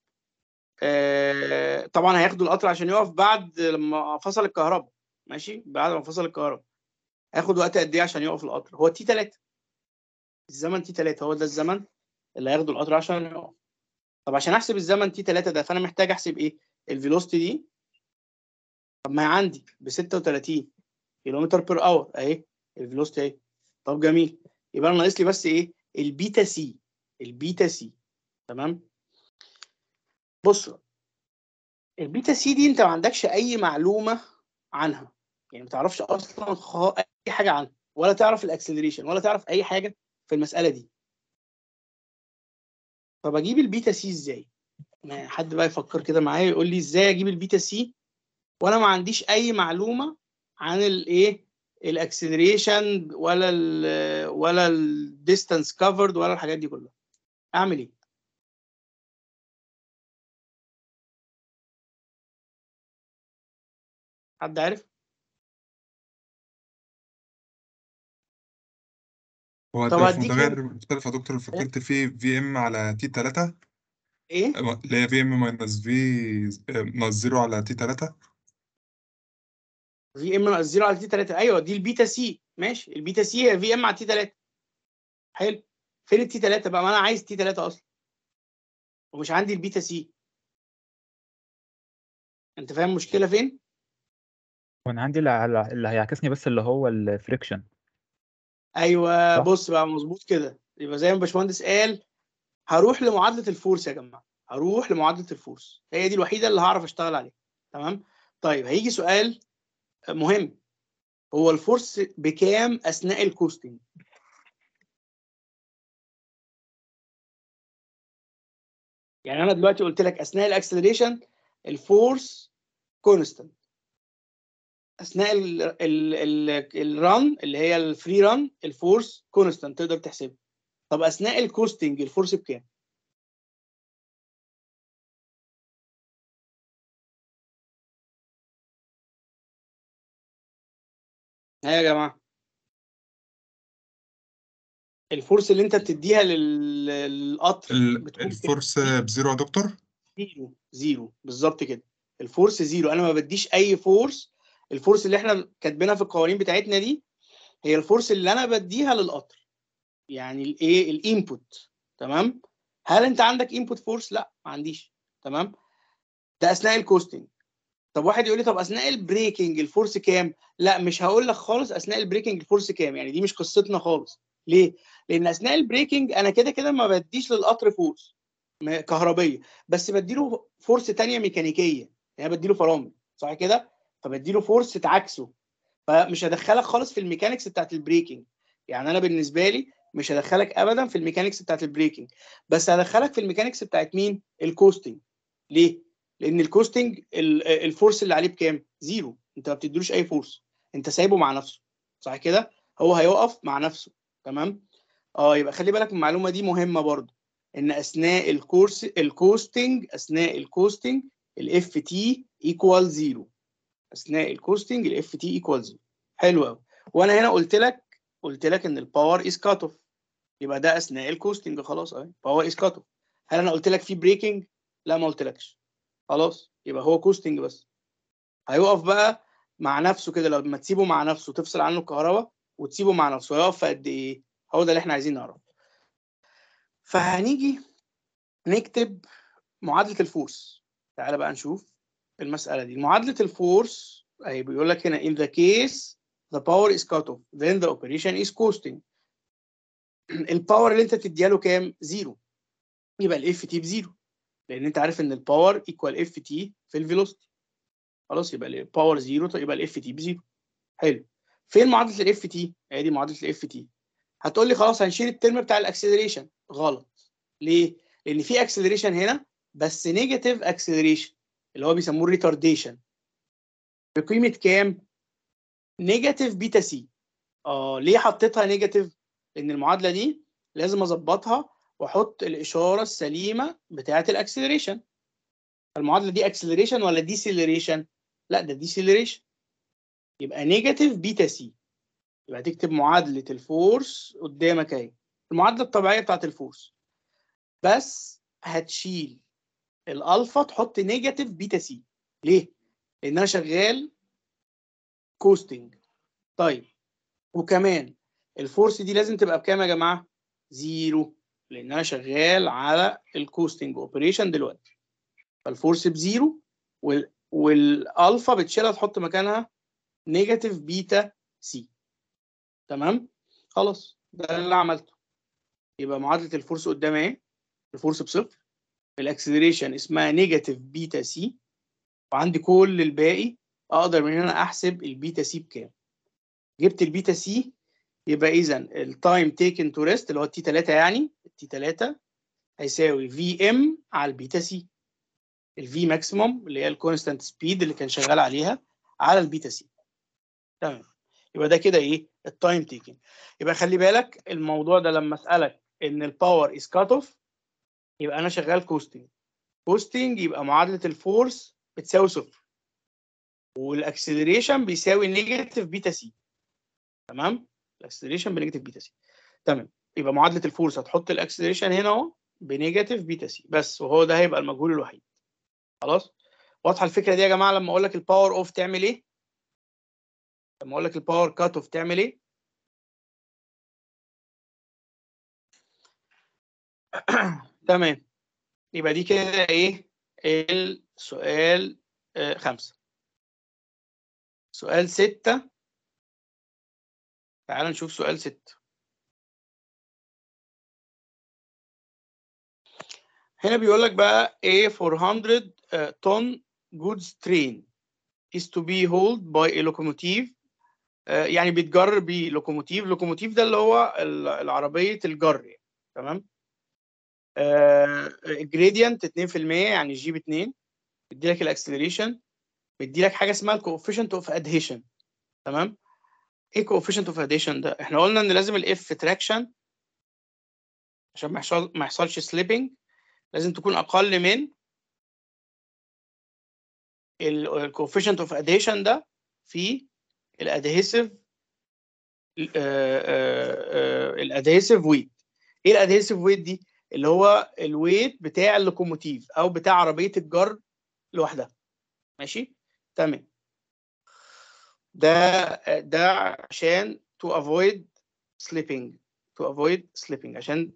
آه، طبعا هياخدوا القطر عشان يقف بعد لما فصل الكهرباء ماشي بعد ما فصل الكهرباء هياخد وقت قد ايه عشان يقف القطر هو تي 3 الزمن تي 3 هو ده الزمن اللي هياخده القطر عشان يقف طب عشان احسب الزمن تي 3 ده فانا محتاج احسب ايه الفيلوستي دي طب ما هي عندي ب 36 كيلومتر بير اور اهي الفيلوستي اهي طب جميل يبقى انا ناقص لي بس ايه البيتا سي البيتا سي تمام بص البيتا سي دي انت ما عندكش اي معلومه عنها يعني ما تعرفش اصلا خ... اي حاجه عنها ولا تعرف الاكسلريشن ولا تعرف اي حاجه في المساله دي طب اجيب البيتا سي ازاي ما حد بقى يفكر كده معايا يقول لي ازاي اجيب البيتا سي وانا ما عنديش اي معلومه عن الايه الاكسلريشن ولا الـ ولا الديستانس كفرد ولا الحاجات دي كلها اعمل ايه حد عارف هو طب التلف هديك متغير مختلف يا دكتور إيه؟ فكرت فيه في ام على تي 3 ايه اللي هي في ام ماينس في ناقص زيرو على تي 3 في ام ناقص 0 على تي 3 ايوه دي البيتا سي ماشي البيتا سي هي في ام على تي 3 حلو فين التي 3 بقى ما انا عايز تي 3 اصلا ومش عندي البيتا سي انت فاهم المشكله فين وانا عندي اللي هيعكسني بس اللي هو الفريكشن ايوه صح؟ بص بقى مظبوط كده يبقى زي ما الباشمهندس قال هروح لمعادله الفورس يا جماعه هروح لمعادله الفورس هي دي الوحيده اللي هعرف اشتغل عليها تمام طيب هيجي سؤال مهم هو الفورس بكام اثناء الكوستنج يعني انا دلوقتي قلت لك اثناء الاكسلريشن الفورس كونستنت اثناء الرن اللي هي الفري رن الفورس كونستانت تقدر تحسبها طب اثناء الكوستنج الفورس بكام؟ ها يا جماعه الفورس اللي انت بتديها للقطر الفورس بزيرو يا دكتور؟ زيرو زيرو بالظبط كده الفورس زيرو انا ما بديش اي فورس الفورس اللي احنا كاتبينها في القوانين بتاعتنا دي هي الفورس اللي انا بديها للقطر يعني الايه الانبوت تمام هل انت عندك انبوت فورس لا ما عنديش تمام ده اثناء الكوستنج طب واحد يقول لي طب اثناء البريكنج الفورس كام لا مش هقول لك خالص اثناء البريكنج الفورس كام يعني دي مش قصتنا خالص ليه لان اثناء البريكنج انا كده كده ما بديش للقطر فورس كهربيه بس بدي له فورس ثانيه ميكانيكيه يعني بدي له فرامل صح كده فبديله فورس عكسه فمش هدخلك خالص في الميكانكس بتاعت البريكنج يعني انا بالنسبه لي مش هدخلك ابدا في الميكانكس بتاعت البريكنج بس هدخلك في الميكانكس بتاعت مين الكوستنج ليه لان الكوستنج الفورس اللي عليه بكام زيرو انت ما بتديلوش اي فورس انت سايبه مع نفسه صح كده هو هيقف مع نفسه تمام اه يبقى خلي بالك من المعلومه دي مهمه برضو ان اثناء الكورس الكوستنج اثناء الكوستنج الاف تي ايكوال زيرو اثناء الكوستنج الاف تي ايكوالز حلو قوي وانا هنا قلت لك قلت لك ان الباور از كات اوف يبقى ده اثناء الكوستنج خلاص اهي باور از كات اوف هل انا قلت لك في بريكنج لا ما قلتلكش خلاص يبقى هو كوستنج بس هيقف بقى مع نفسه كده لما تسيبه مع نفسه تفصل عنه الكهرباء وتسيبه مع نفسه هيقف في قد ايه هو ده اللي احنا عايزين نعرفه فهنيجي نكتب معادله الفورس تعالى بقى نشوف المساله دي معادله الفورس اي بيقول لك هنا in the case the power is cut off then the operation is costing الباور اللي انت تديها له كام زيرو يبقى الاف تي بزيرو لان انت عارف ان الباور ايكوال اف تي في الفيلوسيتي خلاص يبقى الباور طيب زيرو يبقى الاف تي بزيرو حلو فين معادله الاف تي هي دي معادله الاف تي هتقول لي خلاص هنشيل الترم بتاع الاكسلريشن غلط ليه لان في اكسلريشن هنا بس نيجاتيف اكسلريشن اللي هو بيسموه الريتارديشن بقيمه كام؟ نيجاتيف بيتا سي اه ليه حطيتها نيجاتيف؟ لان المعادله دي لازم اظبطها واحط الاشاره السليمه بتاعه الاكسلريشن المعادله دي اكسلريشن ولا ديسيلريشن؟ لا ده ديسيلريشن يبقى نيجاتيف بيتا سي يبقى تكتب معادله الفورس قدامك اهي المعادله الطبيعيه بتاعه الفورس بس هتشيل الالفا تحط نيجاتيف بيتا سي ليه؟ لان انا شغال كوستنج طيب وكمان الفورس دي لازم تبقى بكام يا جماعه؟ زيرو لان انا شغال على الكوستنج اوبريشن دلوقتي فالفورس بزيرو وال... والالفا بتشيلها تحط مكانها نيجاتيف بيتا سي تمام خلاص ده اللي عملته يبقى معادله الفورس قدام ايه الفورس بصفر الاكسلريشن اسمها نيجاتيف بيتا سي وعندي كل الباقي اقدر من هنا احسب البيتا سي بكام جبت البيتا سي يبقى اذا التايم تيكن تو ريست اللي هو التي 3 يعني التي 3 هيساوي في ام على البيتا سي الفي ماكسيموم اللي هي الكونستانت سبيد اللي كان شغال عليها على البيتا سي تمام يبقى ده كده ايه التايم تيكن يبقى خلي بالك الموضوع ده لما اسالك ان الباور از كات اوف يبقى انا شغال كوستنج كوستنج يبقى معادله الفورس بتساوي صفر والاكسلريشن بيساوي نيجاتيف بيتا سي تمام الاكسلريشن بنيجاتيف بيتا سي تمام يبقى معادله الفورس هتحط الاكسلريشن هنا اهو بنيجاتيف بيتا سي بس وهو ده هيبقى المجهول الوحيد خلاص واضحه الفكره دي يا جماعه لما اقول لك الباور اوف تعمل ايه لما اقول لك الباور كات اوف تعمل ايه تمام يبقى دي كده ايه السؤال آه، خمسة سؤال ستة تعال نشوف سؤال ستة هنا بيقول لك بقى a 400 uh, آه، ton goods train is to be hauled by a locomotive uh, يعني بيتجر بلوكوموتيف لوكوموتيف ده اللي هو العربية الجر يعني. تمام آه، الجريدينت 2% يعني جيب 2 مدي لك الاكسلريشن مدي لك حاجه اسمها الكوفيشنت اوف ادهيشن تمام ايه كوفيشنت اوف ادهيشن ده احنا قلنا ان لازم الاف تراكشن عشان ما يحصل ما يحصلش سليبنج لازم تكون اقل من الكوفيشنت اوف ادهيشن ده في الادهيسيف الادهيسيف ويت ايه الادهيسيف ويت دي اللي هو الويت بتاع اللوكوموتيف او بتاع عربيه الجر لوحدها ماشي تمام ده ده عشان to avoid sleeping to avoid sleeping عشان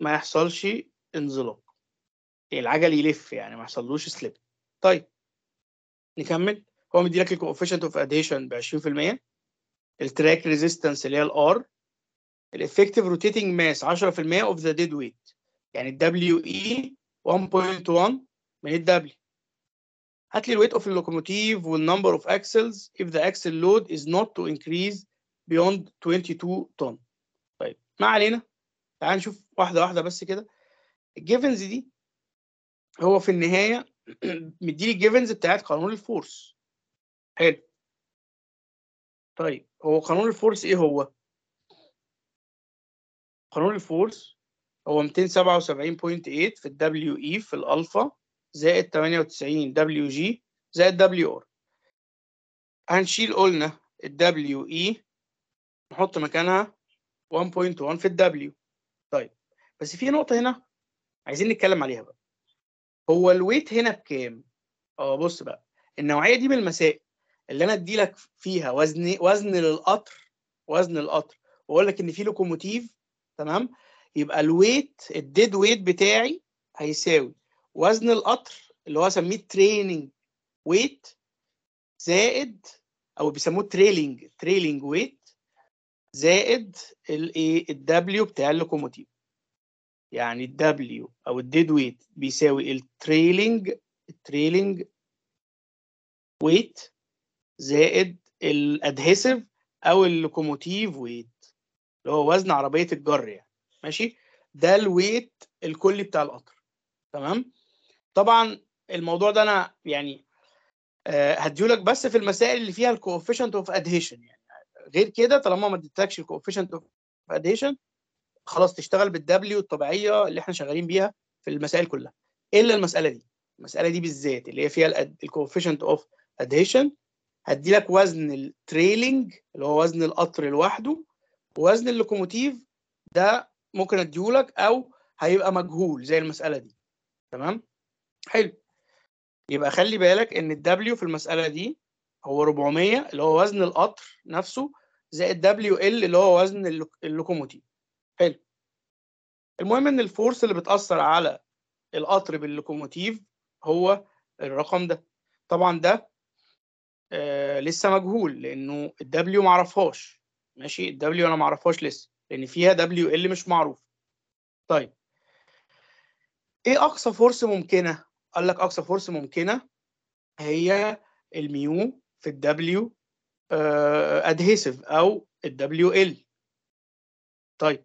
ما يحصلش انزلاق يعني العجل يلف يعني ما يحصلوش سليب طيب نكمل هو مديلك الكوفيشنت اوف اديشن ب 20% التراك ريزيستنس اللي هي الار الافكتيف روتيتنج ماس 10% اوف ذا ديد ويت يعني الدبليو اي 1.1 من الدبليو هات لي الويت اوف اللوكوموتيف والنمبر اوف اكسلز if the axle load is not to increase beyond 22 طن طيب ما علينا تعال نشوف واحده واحده بس كده الجيفنز دي هو في النهايه مديني الجيفنز بتاعت قانون الفورس حلو طيب هو قانون الفورس ايه هو قانون الفورس هو 277.8 في الدبليو اي في الالفا زائد 98 دبليو جي زائد دبليو ار هنشيل قلنا الدبليو اي نحط مكانها 1.1 في الدبليو طيب بس في نقطه هنا عايزين نتكلم عليها بقى هو الويت هنا بكام اه بص بقى النوعيه دي من المسائل اللي انا ادي لك فيها وزن وزن للقطر وزن القطر واقول لك ان في لوكوموتيف تمام يبقى الويت الديد ويت بتاعي هيساوي وزن القطر اللي هو سميه تريننج ويت زائد او بيسموه تريلينج تريلينج ويت زائد الايه الدبليو بتاع اللوكوموتيف يعني الدبليو او الديد ويت بيساوي التريلينج التريلينج ويت زائد الادهسيف او اللوكوموتيف ويت اللي هو وزن عربيه الجر يعني ماشي ده الويت الكلي بتاع القطر تمام طبعا الموضوع ده انا يعني آه، هديهولك بس في المسائل اللي فيها الكوفيشنت اوف ادهيشن يعني غير كده طالما ما اديتكش الكوفيشنت اوف ادهيشن خلاص تشتغل بالدبليو الطبيعيه اللي احنا شغالين بيها في المسائل كلها الا المساله دي المساله دي بالذات اللي هي فيها الكوفيشنت اوف ادهيشن هدي لك وزن التريلينج اللي هو وزن القطر لوحده وزن اللوكوموتيف ده ممكن اديهولك او هيبقى مجهول زي المساله دي تمام حلو يبقى خلي بالك ان الدبليو في المساله دي هو 400 اللي هو وزن القطر نفسه زائد دبليو ال اللي هو وزن اللوكوموتيف حلو المهم ان الفورس اللي بتاثر على القطر باللوكوموتيف هو الرقم ده طبعا ده آه لسه مجهول لانه الدبليو معرفهاش ماشي الدبليو انا ما اعرفهاش لسه لان فيها دبليو ال مش معروف طيب ايه اقصى فرصة ممكنه قال لك اقصى فرصة ممكنه هي الميو في الدبليو ادهيسيف او الدبليو ال طيب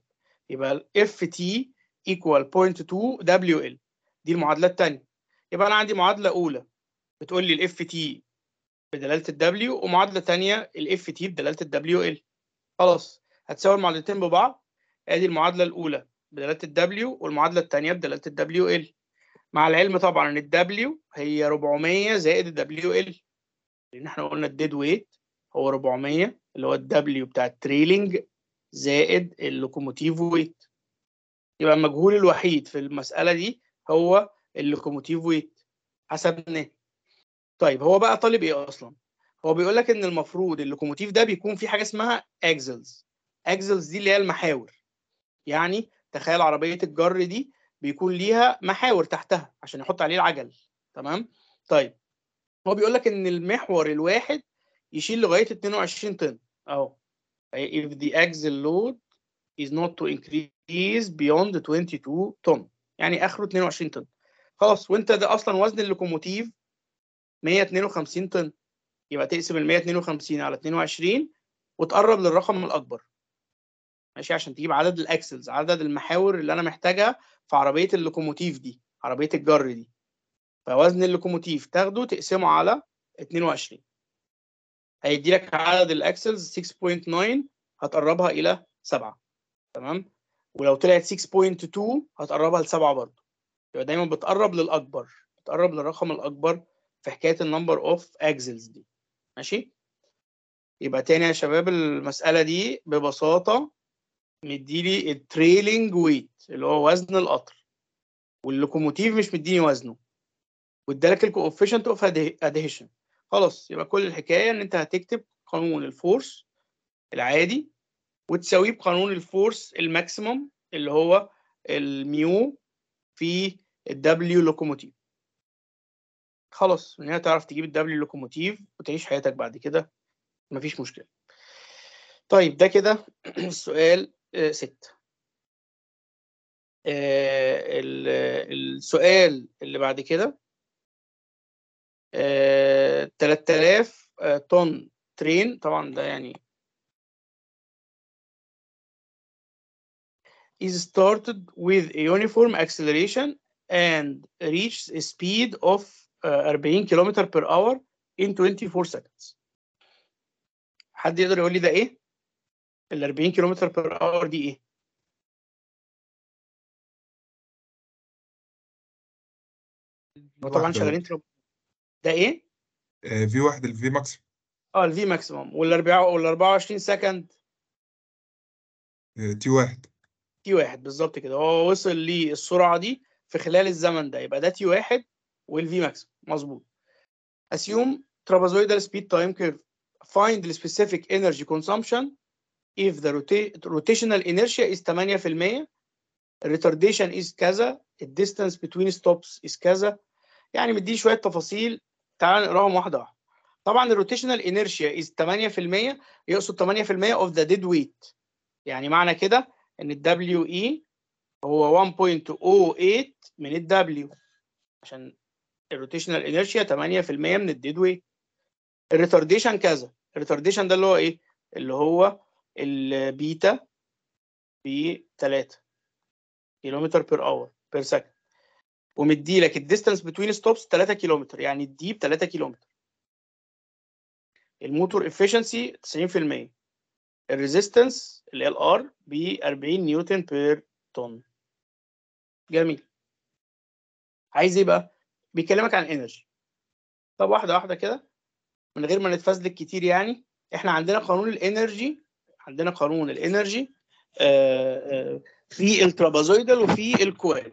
يبقى الاف تي ايكوال 0.2 2 دبليو ال دي المعادله الثانيه يبقى انا عندي معادله اولى بتقول لي الاف تي بدلاله الدبليو ومعادله ثانيه الاف تي بدلاله الدبليو ال خلاص هتساوي المعادلتين ببعض ادي المعادله الاولى بدلاله الدبليو والمعادله الثانيه بدلاله الدبليو ال مع العلم طبعا ان الدبليو هي 400 زائد الدبليو ال لان احنا قلنا الديد ويت هو 400 اللي هو الدبليو بتاع التريلينج زائد اللوكوموتيف ويت يبقى المجهول الوحيد في المساله دي هو اللوكوموتيف ويت حسبناه طيب هو بقى طالب ايه اصلا هو بيقول لك ان المفروض اللوكوموتيف ده بيكون فيه حاجه اسمها اكزلز اكزلز دي اللي هي المحاور يعني تخيل عربيه الجر دي بيكون ليها محاور تحتها عشان يحط عليه العجل تمام طيب هو بيقول لك ان المحور الواحد يشيل لغايه 22 طن اهو if the axle load is not to increase beyond 22 طن يعني اخره 22 طن خلاص وانت ده اصلا وزن اللوكوموتيف 152 طن يبقى تقسم ال 152 على 22 وتقرب للرقم الاكبر ماشي عشان تجيب عدد الاكسلز عدد المحاور اللي انا محتاجها في عربيه اللوكوموتيف دي عربيه الجر دي فوزن اللوكوموتيف تاخده تقسمه على 22 هيدي لك عدد الاكسلز 6.9 هتقربها الى 7 تمام ولو طلعت 6.2 هتقربها لسبعة برضه يبقى دايما بتقرب للاكبر بتقرب للرقم الاكبر في حكايه النمبر اوف اكسلز دي ماشي يبقى تاني يا شباب المسألة دي ببساطة مديلي التريلينج ويت اللي هو وزن القطر واللوكوموتيف مش مديني وزنه وادالك الكوفيشنت اوف اديشن خلاص يبقى كل الحكاية ان انت هتكتب قانون الفورس العادي وتساويه بقانون الفورس الماكسيموم اللي هو الميو في الدبليو لوكوموتيف خلاص ان هي تعرف تجيب الدبليو لوكوموتيف وتعيش حياتك بعد كده مفيش مشكله طيب ده كده السؤال آه، ستة آه، السؤال اللي بعد كده 3000 آه، طن ترين طبعا ده يعني is started with a uniform acceleration and reaches a speed of 40 كيلومتر بير اور in 24 seconds حد يقدر يقول لي ده ايه ال 40 كيلومتر بير اور دي ايه وطبعا شغالين ده ايه في آه، آه، آه، واحد الفي ماكسيمم اه الفي ماكسيمم وال 24 سكند تي واحد تي واحد بالظبط كده هو وصل للسرعه دي في خلال الزمن ده يبقى ده تي واحد والفي ماكس مظبوط assume trapezoidal speed time curve find the specific energy consumption if the انرشيا rotational inertia is 8% retardation is كذا الديستانس بتوين ستوبس از كذا يعني مديني شويه تفاصيل تعال نقراهم واحده واحده طبعا الروتيشنال انرشيا از 8% يقصد 8% اوف ذا ديد ويت يعني معنى كده ان الدبليو اي e هو 1.08 من W عشان الروتيشنال انيرشيا 8% من الديد وي الريتارديشن كذا الريتارديشن ده اللي هو ايه اللي هو البيتا ب 3 كيلومتر بير اور بير سكند ومدي لك الديستانس بتوين ستوبس 3 كيلومتر يعني الدي ب 3 كيلومتر الموتور افشنسي 90% الريزيستنس ال ال ار ب 40 نيوتن بير طن جميل عايز ايه بقى بيكلمك عن الانرجي طب واحده واحده كده من غير ما نتفزلك كتير يعني احنا عندنا قانون الانرجي عندنا قانون الانرجي آه، آه، في الترابازويدال وفي الكوال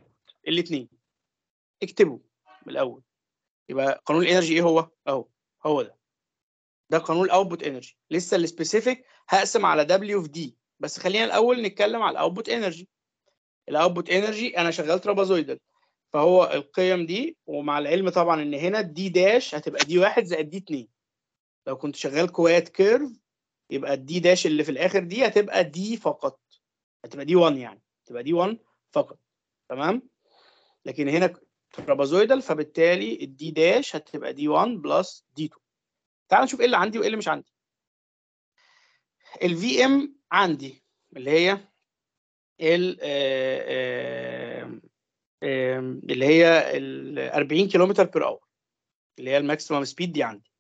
الاثنين اكتبوا من الاول يبقى قانون الانرجي ايه هو اهو هو ده ده قانون الاوتبوت انرجي لسه السبيسيفيك هقسم على دبليو في دي بس خلينا الاول نتكلم على الاوتبوت انرجي الاوتبوت انرجي انا شغال ترابازويدال فهو القيم دي ومع العلم طبعا ان هنا دي داش هتبقى دي واحد زائد دي اتنين لو كنت شغال كويت كيرف يبقى الدي داش اللي في الاخر دي هتبقى دي فقط هتبقى دي 1 يعني هتبقى دي 1 فقط تمام لكن هنا ترابازويدال فبالتالي الدي داش هتبقى دي 1 بلس دي 2 تعال نشوف ايه اللي عندي وايه اللي مش عندي الفي ام عندي اللي هي ال آه، آه، اللي هي ال 40 كيلومتر بير اور اللي هي الماكسيمم سبيد دي عندي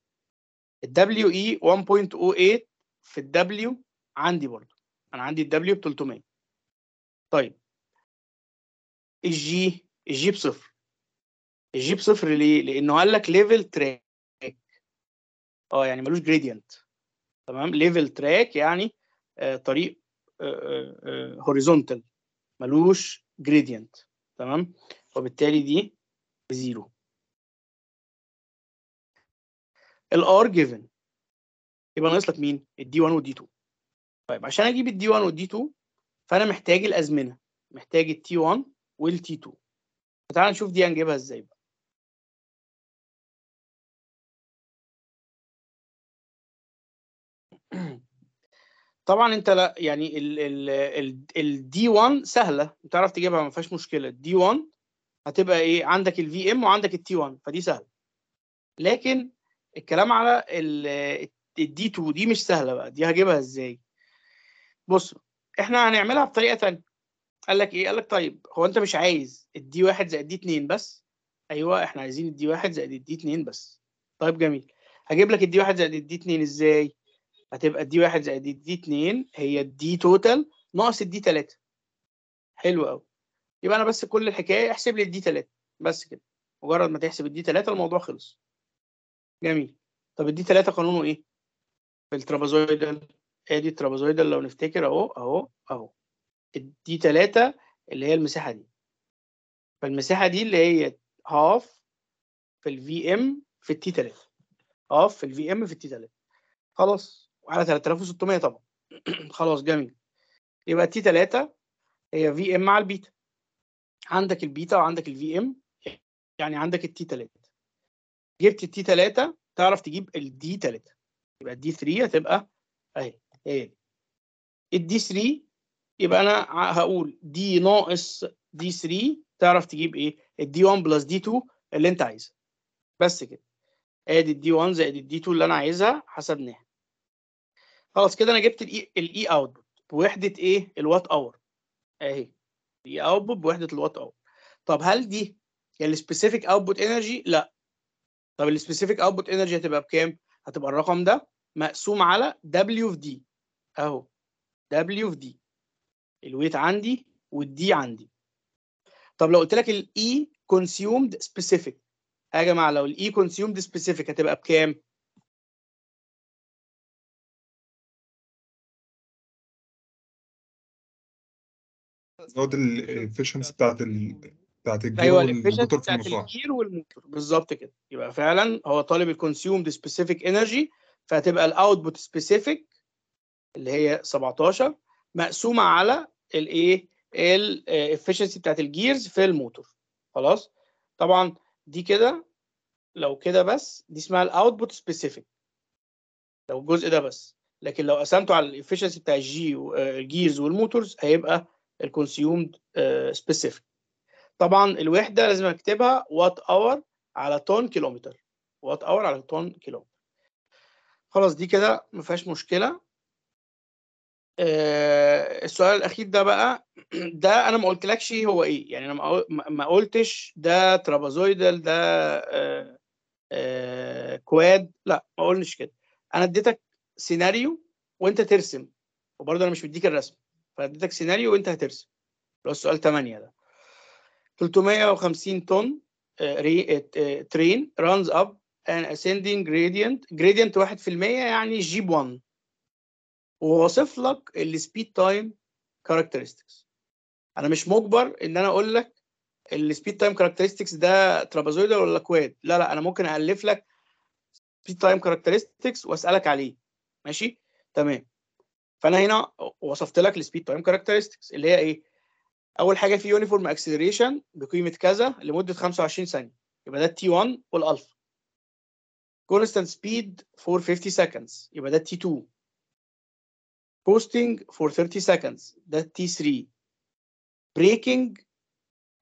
الدبليو اي 1.08 في الدبليو عندي برضو انا عندي الدبليو ب 300 طيب الجي الجي بصفر الجي بصفر ليه؟ لانه قال لك ليفل تراك اه يعني ملوش جريدينت تمام ليفل تراك يعني آه، طريق هوريزونتال آه، آه، ملوش جريدينت تمام وبالتالي دي زيرو ال R given يبقى ناقص لك مين؟ d 1 d 2 طيب عشان اجيب d 1 d 2 فانا محتاج الازمنه محتاج t 1 t 2 فتعال نشوف دي هنجيبها ازاي بقى طبعا انت لا يعني الدي 1 سهله بتعرف تجيبها ما فيهاش مشكله الدي 1 هتبقى ايه عندك الفي ام وعندك التي 1 فدي سهله لكن الكلام على الدي 2 دي مش سهله بقى دي هجيبها ازاي بص احنا هنعملها بطريقه ثانيه قال لك ايه قال لك طيب هو انت مش عايز الدي 1 زائد دي 2 بس ايوه احنا عايزين الدي 1 زائد الدي 2 بس طيب جميل هجيب لك الدي 1 زائد الدي 2 ازاي هتبقى دي واحد زائد دي دي اتنين هي دي توتال ناقص الدي تلاتة حلو قوي يبقى انا بس كل الحكايه احسب لي الدي تلاتة بس كده مجرد ما تحسب الدي تلاتة الموضوع خلص جميل طب الدي تلاتة قانونه ايه؟ في الترابازويدال ادي الترابازويدال لو نفتكر اهو اهو اهو الدي تلاتة اللي هي المساحه دي فالمساحه دي اللي هي هاف في الفي ام في التي تلاتة هاف في الفي ام في التي تلاتة خلاص على 3600 طبعا خلاص جميل يبقى تي 3 هي في ام على البيتا عندك البيتا وعندك الفي ام يعني عندك التي 3 جبت التي 3 تعرف تجيب الدي 3 يبقى الدي 3 هتبقى اهي اهي الدي 3 يبقى انا هقول دي ناقص دي 3 تعرف تجيب ايه الدي 1 بلس دي 2 اللي انت عايزها بس كده ادي الدي 1 زائد الدي 2 اللي انا عايزها حسبناها خلاص كده انا جبت الاي اوتبوت e بوحده ايه الوات اور اهي الاي اوتبوت e بوحده الوات اور طب هل دي السبيسيفيك اوتبوت انرجي لا طب السبيسيفيك اوتبوت انرجي هتبقى بكام هتبقى الرقم ده مقسوم على دبليو في دي اهو دبليو في دي الويت عندي والدي عندي طب لو قلت لك الاي كونسيومد سبيسيفيك يا جماعه لو الاي كونسيومد سبيسيفيك هتبقى بكام زود الافشنسي بتاعت ال... بتاعت الجير ايوه الافشنسي بتاعت الجير والموتور بالظبط كده يبقى فعلا هو طالب الكونسيومد سبيسيفيك انرجي فهتبقى الاوتبوت سبيسيفيك اللي هي 17 مقسومه على الايه الافشنسي بتاعت الجيرز في الموتور خلاص طبعا دي كده لو كده بس دي اسمها الاوتبوت سبيسيفيك لو الجزء ده بس لكن لو قسمته على الافشنسي بتاع الجي والجيرز آه، والموتورز هيبقى الكونسيومد سبيسيفيك آه، طبعا الوحده لازم اكتبها وات اور على طن كيلومتر وات اور على طن كيلومتر خلاص دي كده ما فيهاش مشكله آه السؤال الاخير ده بقى ده انا ما قلتلكش هو ايه يعني انا ما قلتش ده ترابازويدال ده آه آه كواد لا ما قلنش كده انا اديتك سيناريو وانت ترسم وبرضه انا مش مديك الرسم فاديتك سيناريو وانت هترسم اللي هو السؤال 8 ده 350 طن ترين رانز اب ان اسندنج جريدينت جريدينت 1% يعني جيب 1 ووصف لك السبيد تايم كاركترستكس انا مش مجبر ان انا اقول لك السبيد تايم كاركترستكس ده ترابيزويد ولا كواد لا لا انا ممكن الف لك سبيد تايم كاركترستكس واسالك عليه ماشي تمام فانا هنا وصفت لك السبيد تايم كاركترستكس اللي هي ايه اول حاجه في يونيفورم اكسلريشن بقيمه كذا لمده 25 ثانيه يبقى ده تي 1 والالفا كونستانت سبيد فور 50 seconds يبقى ده تي 2 بوستنج فور 30 seconds ده تي 3 بريكنج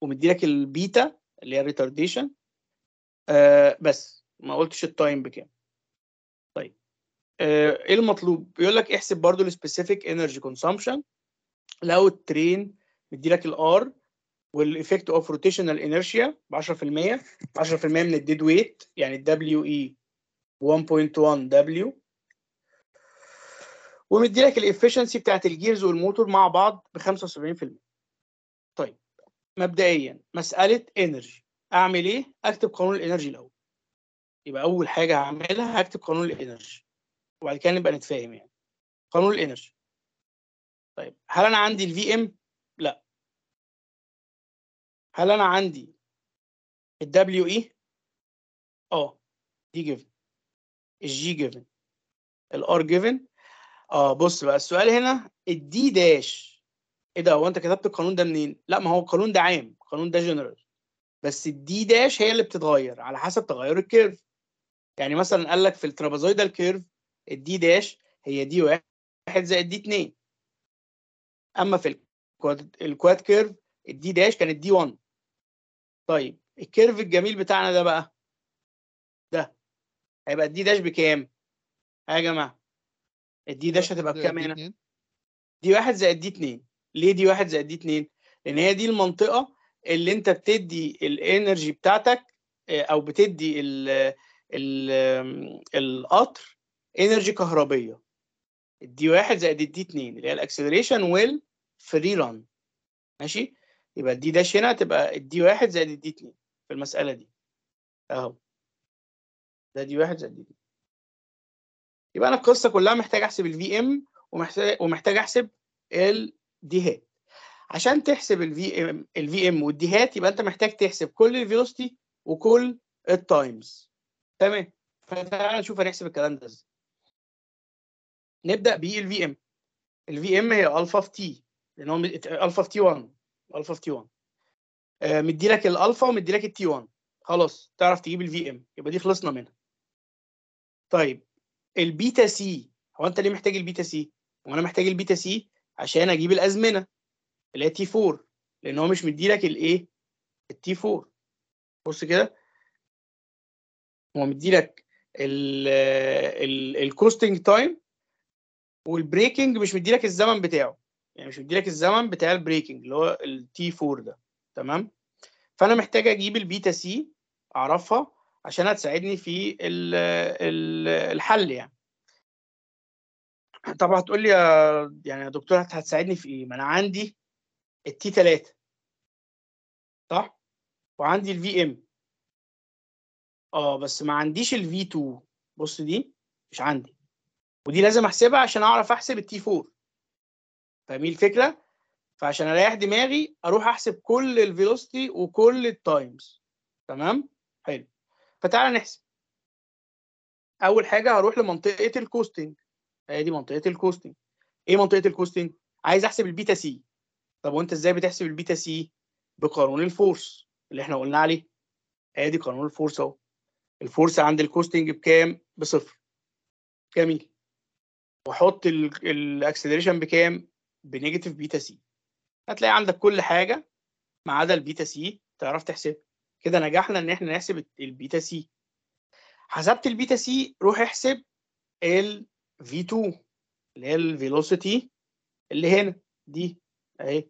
ومدي لك البيتا اللي هي الريتارديشن آه بس ما قلتش التايم بكام آه، ايه المطلوب بيقول لك احسب برضو السبيسيفيك انرجي كونسامبشن لو الترين مديلك الار والايفكت اوف روتيشنال انرشيا ب 10% 10% من الديد ويت يعني الدبليو اي 1.1 دبليو ومديلك الافشنسي بتاعت الجيرز والموتور مع بعض ب 75% طيب مبدئيا مساله انرجي اعمل ايه اكتب قانون الانرجي الاول يبقى اول حاجه هعملها هكتب قانون الانرجي وبعد كده نبقى نتفاهم يعني قانون الانرجي طيب هل انا عندي الفي ام لا هل انا عندي الدبليو اي e؟ اه دي جيفن الجي جيفن الار جيفن اه بص بقى السؤال هنا الدي داش ايه ده هو انت كتبت القانون ده منين لا ما هو القانون ده عام القانون ده جنرال بس الدي داش هي اللي بتتغير على حسب تغير الكيرف يعني مثلا قال لك في الترابيزويدال كيرف الدي داش هي دي واحد زائد دي 2 اما في الكواد كيرف الدي داش كانت دي 1 طيب الكيرف الجميل بتاعنا ده بقى ده هيبقى الدي داش بكام؟ يا جماعه الدي داش هتبقى بكام هنا؟ دي واحد زائد دي 2 ليه دي واحد زائد دي 2 لان هي دي المنطقه اللي انت بتدي الانرجي بتاعتك آه، او بتدي ال ال القطر انرجي كهربيه الدي واحد زائد الدي اتنين اللي هي الاكسلريشن والفري ران ماشي يبقى الدي داش هنا تبقى الدي واحد زائد الدي اتنين في المساله دي اهو ده دي واحد زائد دي يبقى انا القصه كلها محتاج احسب الفي ام ومحتاج ومحتاج احسب الدي هات عشان تحسب الفي ام الفي ام والدي هات يبقى انت محتاج تحسب كل الفيلوستي وكل التايمز تمام فتعالى نشوف هنحسب الكلام ده ازاي نبدا بالفي ام الفي ام هي الفا في تي لان هو الفا في تي 1 الفا في تي 1 مدي لك الالفا ومدي لك التي 1 خلاص تعرف تجيب الفي ام يبقى دي خلصنا منها طيب البيتا سي هو انت ليه محتاج البيتا سي وانا محتاج البيتا سي عشان اجيب الازمنه اللي هي تي 4 لان هو مش مدي لك الايه التي 4 بص كده هو مدي لك الكوستنج تايم والبريكنج مش مديلك الزمن بتاعه يعني مش مديلك الزمن بتاع البريكنج اللي هو التي 4 ده تمام فانا محتاج اجيب البيتا سي اعرفها عشان هتساعدني في الـ الـ الحل يعني طب هتقول لي يا يعني يا دكتور هتساعدني في ايه ما انا عندي التي 3 صح وعندي الفي ام اه بس ما عنديش الفي 2 بص دي مش عندي ودي لازم احسبها عشان اعرف احسب التي 4 فاهمين الفكره فعشان اريح دماغي اروح احسب كل الفيلوستي وكل التايمز تمام حلو فتعالى نحسب اول حاجه هروح لمنطقه الكوستنج هي دي منطقه الكوستنج ايه منطقه الكوستنج عايز احسب البيتا سي طب وانت ازاي بتحسب البيتا سي بقانون الفورس اللي احنا قلنا عليه ادي قانون الفورس اهو الفورس عند الكوستنج بكام بصفر جميل واحط الاكسلريشن بكام بنيجاتيف بيتا سي هتلاقي عندك كل حاجه ما عدا البيتا سي تعرف تحسب كده نجحنا ان احنا نحسب البيتا سي حسبت البيتا سي روح احسب ال v2 اللي هي الفيلوسيتي اللي هنا دي اهي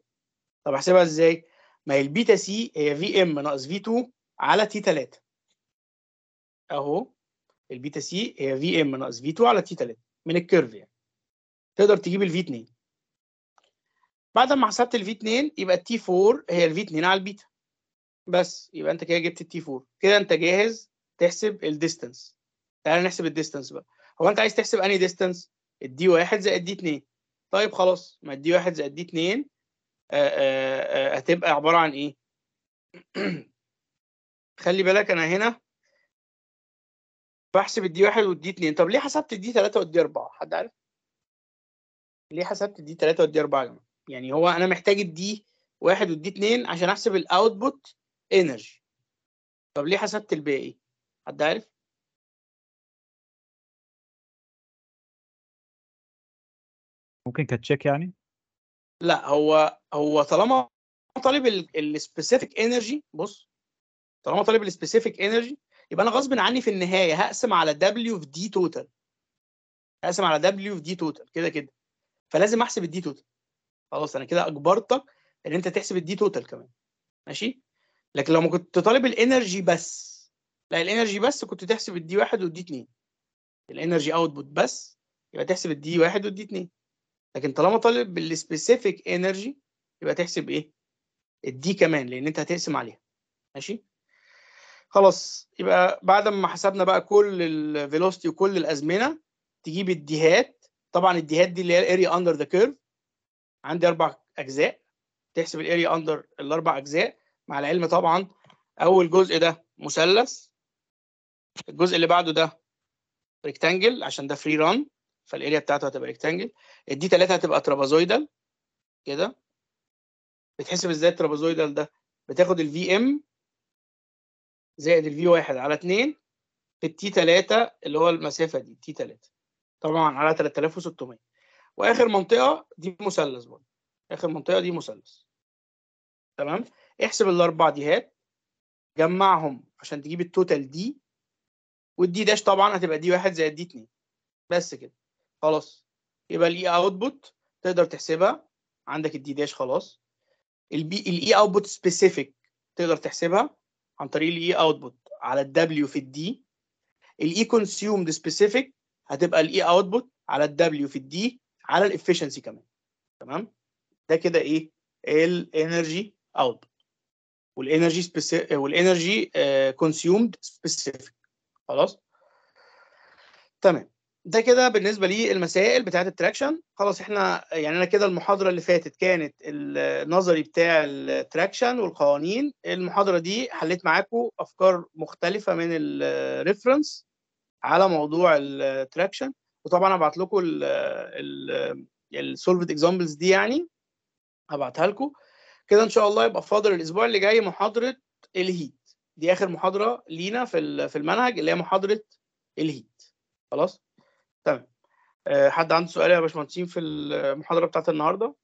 طب احسبها ازاي ما هي البيتا سي هي في ام ناقص في 2 على تي 3 اهو البيتا سي هي في ام ناقص في 2 على تي 3 من الكيرف يعني تقدر تجيب الفي 2 بعد ما حسبت الفي 2 يبقى التي 4 هي الفي 2 على البيتا بس يبقى انت كده جبت التي 4 كده انت جاهز تحسب الديستنس تعالى نحسب الديستنس بقى هو انت عايز تحسب انهي ديستنس الدي 1 زائد دي 2 طيب خلاص ما الدي 1 زائد دي 2 آه، آه، آه، هتبقى عباره عن ايه خلي بالك انا هنا فاحسب الدي واحد والدي اتنين طب ليه حسبت الدي تلاتة والدي أربعة حد عارف ليه حسبت الدي تلاتة والدي أربعة يا جماعة يعني هو أنا محتاج الدي واحد والدي اتنين عشان أحسب الأوتبوت إنرجي طب ليه حسبت الباقي حد عارف ممكن كتشيك يعني لا هو هو طالما طالب السبيسيفيك انرجي بص طالما طالب السبيسيفيك انرجي يبقى انا غصب عني في النهايه هقسم على دبليو في دي توتال هقسم على دبليو في دي توتال كده كده فلازم احسب الدي توتال خلاص انا كده اجبرتك ان انت تحسب الدي توتال كمان ماشي لكن لو ما كنت طالب الانرجي بس لا الانرجي بس كنت تحسب الدي واحد والدي اتنين الانرجي اوتبوت بس يبقى تحسب الدي واحد والدي اتنين لكن طالما طالب بالسبيسيفيك انرجي يبقى تحسب ايه الدي كمان لان انت هتقسم عليها ماشي خلاص يبقى بعد ما حسبنا بقى كل الفيلوستي وكل الازمنه تجيب الديهات طبعا الديهات دي اللي هي الاريا اندر ذا كيرف عندي اربع اجزاء تحسب الاريا اندر الاربع اجزاء مع العلم طبعا اول جزء ده مثلث الجزء اللي بعده ده ريكتانجل عشان ده فري ران فالاريا بتاعته هتبقى ريكتانجل دي 3 هتبقى ترابازويدال كده بتحسب ازاي الترابازويدال ده بتاخد الفي ام زائد الفي واحد على 2 في التي 3 اللي هو المسافة دي تي 3 طبعا على 3600 واخر منطقة دي مثلث برضه اخر منطقة دي مثلث تمام احسب الاربع ديهات جمعهم عشان تجيب التوتال دي والدي داش طبعا هتبقى دي واحد زائد دي اتنين بس كده خلاص يبقى الاي اوتبوت e تقدر تحسبها عندك الدي داش خلاص الاي اوتبوت سبيسيفيك تقدر تحسبها عن طريق الاي اوتبوت e على الدبليو في الدي الاي كونسيومد سبيسيفيك هتبقى الاي اوتبوت e على الدبليو في الدي على الافشنسي كمان تمام ده كده ايه الانرجي اوتبوت والانرجي سبيسيفيك والانرجي كونسيومد سبيسيفيك خلاص تمام ده كده بالنسبه للمسائل بتاعه التراكشن خلاص احنا يعني انا كده المحاضره اللي فاتت كانت النظري بتاع التراكشن والقوانين المحاضره دي حليت معاكم افكار مختلفه من الريفرنس على موضوع التراكشن وطبعا هبعت لكم السولفد اكزامبلز دي يعني هبعتها لكم كده ان شاء الله يبقى فاضل الاسبوع اللي جاي محاضره الهيت دي اخر محاضره لينا في في المنهج اللي هي محاضره الهيت خلاص تمام آه، حد عنده سؤال يا باشمهندسين في المحاضرة بتاعت النهاردة؟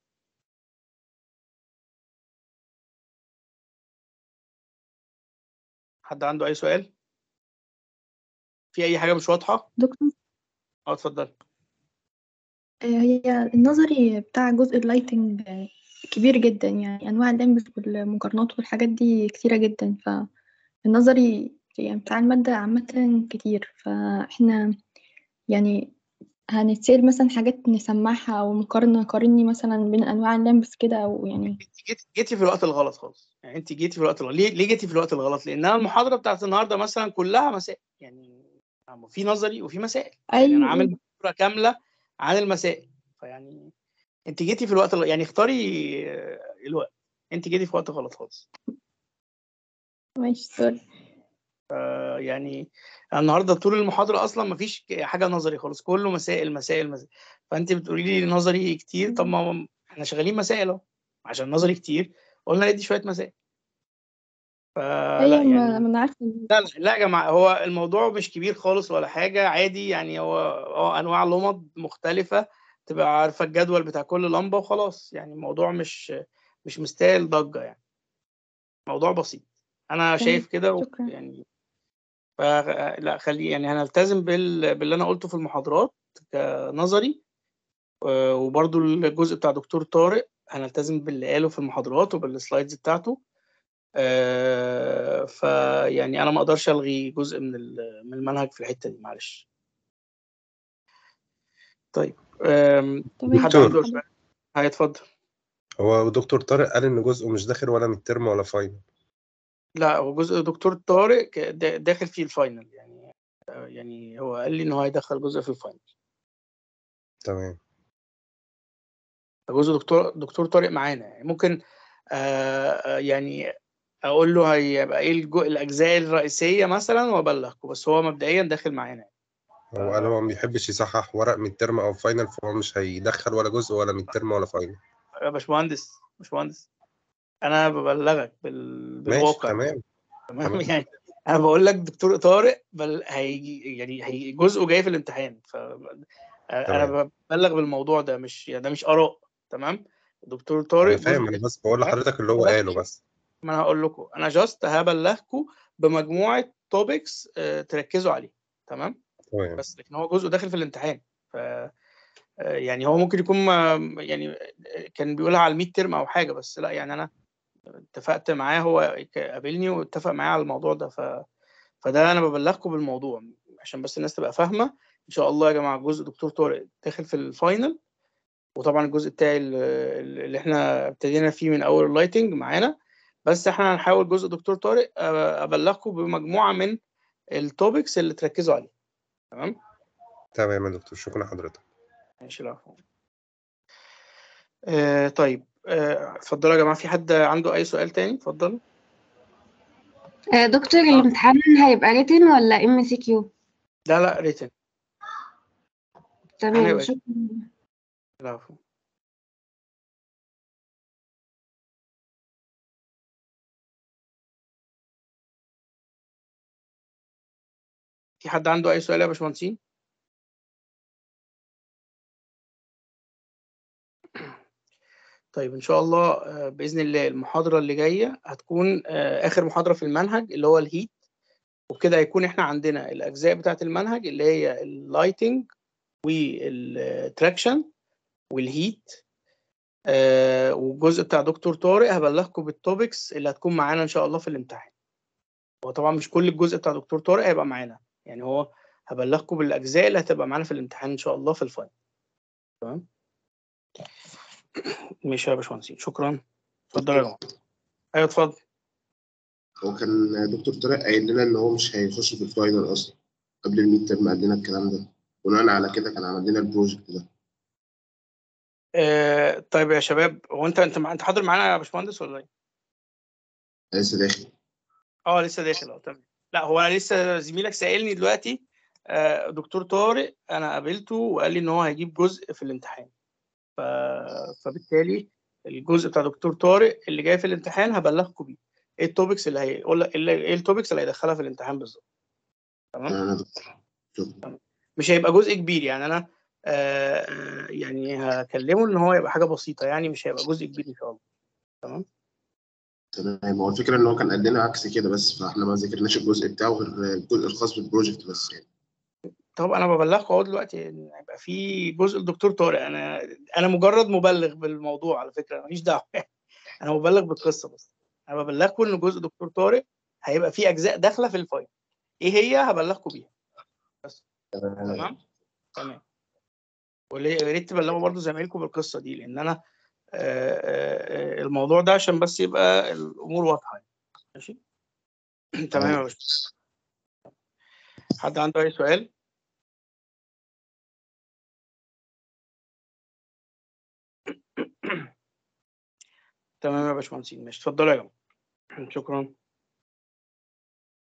حد عنده أي سؤال؟ في أي حاجة مش واضحة؟ دكتور اه اتفضل آه، هي النظري بتاع جزء اللايتنج كبير جدا يعني أنواع اللمبس والمقارنات والحاجات دي كتيرة جدا فالنظري يعني بتاع المادة عامة كتير فاحنا يعني هنتسأل مثلًا حاجات نسمّعها أو مقارنة نقارني مثلًا بين أنواع اللمس كده أو يعني أنتِ في الوقت الغلط خالص، يعني أنتِ جيتي في الوقت الغلط، ليه ليه جيتي في الوقت الغلط؟ لأنها المحاضرة بتاعت النهارده مثلًا كلّها مسائل، يعني في نظري وفي مسائل، يعني أنا عامل أيوة. محاضرة كاملة عن المسائل، فيعني أنتِ جيتي في الوقت الغلط. يعني اختاري الوقت، أنتِ جيتي في وقت غلط خالص. ماشي سوري يعني النهارده طول المحاضره اصلا ما فيش حاجه نظري خالص كله مسائل مسائل مسائل فانت بتقولي لي نظري كتير طب ما احنا شغالين مسائل اهو عشان نظري كتير قلنا ادي شويه مسائل فلا أيوة، يعني ما انا لا لا يا جماعه هو الموضوع مش كبير خالص ولا حاجه عادي يعني هو اه انواع لمض مختلفه تبقى عارفه الجدول بتاع كل لمبه وخلاص يعني الموضوع مش مش مستاهل ضجه يعني موضوع بسيط انا شايف كده يعني فلا خلي يعني هنلتزم بال... باللي انا قلته في المحاضرات كنظري آه، وبرده الجزء بتاع دكتور طارق هنلتزم باللي قاله في المحاضرات وبالسلايدز بتاعته آه، فيعني انا ما اقدرش الغي جزء من من المنهج في الحته دي معلش طيب حد عنده هيتفضل هو دكتور طارق قال ان جزء مش داخل ولا من الترم ولا فاينل لا هو جزء دكتور طارق داخل في الفاينل يعني آه، يعني هو قال لي ان هو هيدخل جزء في الفاينل تمام جزء دكتور دكتور طارق معانا يعني ممكن آه،, آه يعني اقول له هيبقى ايه الاجزاء الرئيسيه مثلا وابلغكم بس هو مبدئيا داخل معانا هو قال هو ما بيحبش يصحح ورق من ترم او فاينل فهو مش هيدخل ولا جزء ولا من ترم ولا فاينل آه، يا باشمهندس باشمهندس انا ببلغك بال... بالواقع ماشي تمام تمام يعني انا بقول لك دكتور طارق بل هيجي يعني هي جزءه جاي في الامتحان ف انا ببلغ بالموضوع ده مش يعني ده مش اراء تمام دكتور طارق انا فاهم انا بس بقول لحضرتك اللي هو قاله بس ما انا هقول لكم انا جاست هبلغكم بمجموعه توبكس آه، تركزوا عليه تمام تمام بس لكن هو جزء داخل في الامتحان ف آه، يعني هو ممكن يكون يعني آه، كان بيقولها على الميد ترم او حاجه بس لا يعني انا اتفقت معاه هو قابلني واتفق معايا على الموضوع ده ف... فده انا ببلغكم بالموضوع عشان بس الناس تبقى فاهمه ان شاء الله يا جماعه جزء دكتور طارق داخل في الفاينل وطبعا الجزء بتاعي اللي احنا ابتدينا فيه من اول اللايتنج معانا بس احنا هنحاول جزء دكتور طارق ابلغكم بمجموعه من التوبكس اللي تركزوا عليها تمام تمام يا دكتور شكرا لحضرتك ماشي العفو آه طيب آه، اتفضلوا يا جماعه في حد عنده اي سؤال تاني اتفضلوا آه، دكتور الامتحان هيبقى ريتن ولا ام سي كيو لا لا ريتن تمام شكرا في حد عنده اي سؤال يا باشمهندسين طيب ان شاء الله آه، باذن الله المحاضره اللي جايه هتكون آه، اخر محاضره في المنهج اللي هو الهيت وبكده هيكون احنا عندنا الاجزاء بتاعه المنهج اللي هي اللايتنج والتراكشن والهيت والجزء بتاع دكتور طارق هبلغكم بالتوبكس اللي هتكون معانا ان شاء الله في الامتحان هو طبعا مش كل الجزء بتاع دكتور طارق هيبقى معانا يعني هو هبلغكم بالاجزاء اللي هتبقى معانا في الامتحان ان شاء الله في الفاينل تمام ماشي يا باشمهندس شكرا اتفضل يا أيوة. جماعه ايوه اتفضل هو كان دكتور طارق قايل لنا ان هو مش هيخش في الفاينل اصلا قبل الميد تيرم قال لنا الكلام ده بناء على كده كان عمل لنا البروجكت ده آه طيب يا شباب هو انت انت انت حاضر معانا يا باشمهندس ولا ايه؟ لسه داخل اه لسه داخل اه تمام لا هو انا لسه زميلك سالني دلوقتي آه دكتور طارق انا قابلته وقال لي ان هو هيجيب جزء في الامتحان فبالتالي الجزء بتاع دكتور طارق اللي جاي في الامتحان هبلغكم بيه ايه التوبكس اللي هيقول لك ايه التوبكس اللي هيدخلها في الامتحان بالظبط تمام مش هيبقى جزء كبير يعني انا آه، آه، يعني هكلمه ان هو يبقى حاجه بسيطه يعني مش هيبقى جزء كبير ان شاء الله تمام تمام هو الفكره ان هو كان قال لنا عكس كده بس فاحنا ما ذاكرناش الجزء بتاعه غير الجزء الخاص بالبروجكت بس يعني طب انا ببلغكم اهو دلوقتي ان هيبقى في جزء الدكتور طارق انا انا مجرد مبلغ بالموضوع على فكره انا ماليش دعوه انا مبلغ بالقصه بس انا ببلغكم ان جزء دكتور طارق هيبقى في اجزاء داخله في الفايل ايه هي هبلغكم بيها بس تمام تمام ويا ريت تبلغوا برضه زمايلكم بالقصه دي لان انا الموضوع ده عشان بس يبقى الامور واضحه يعني. ماشي تمام يا باشمهندس حد عنده اي سؤال تمام يا باشمهندسين ماشي اتفضلوا يا جماعه شكرا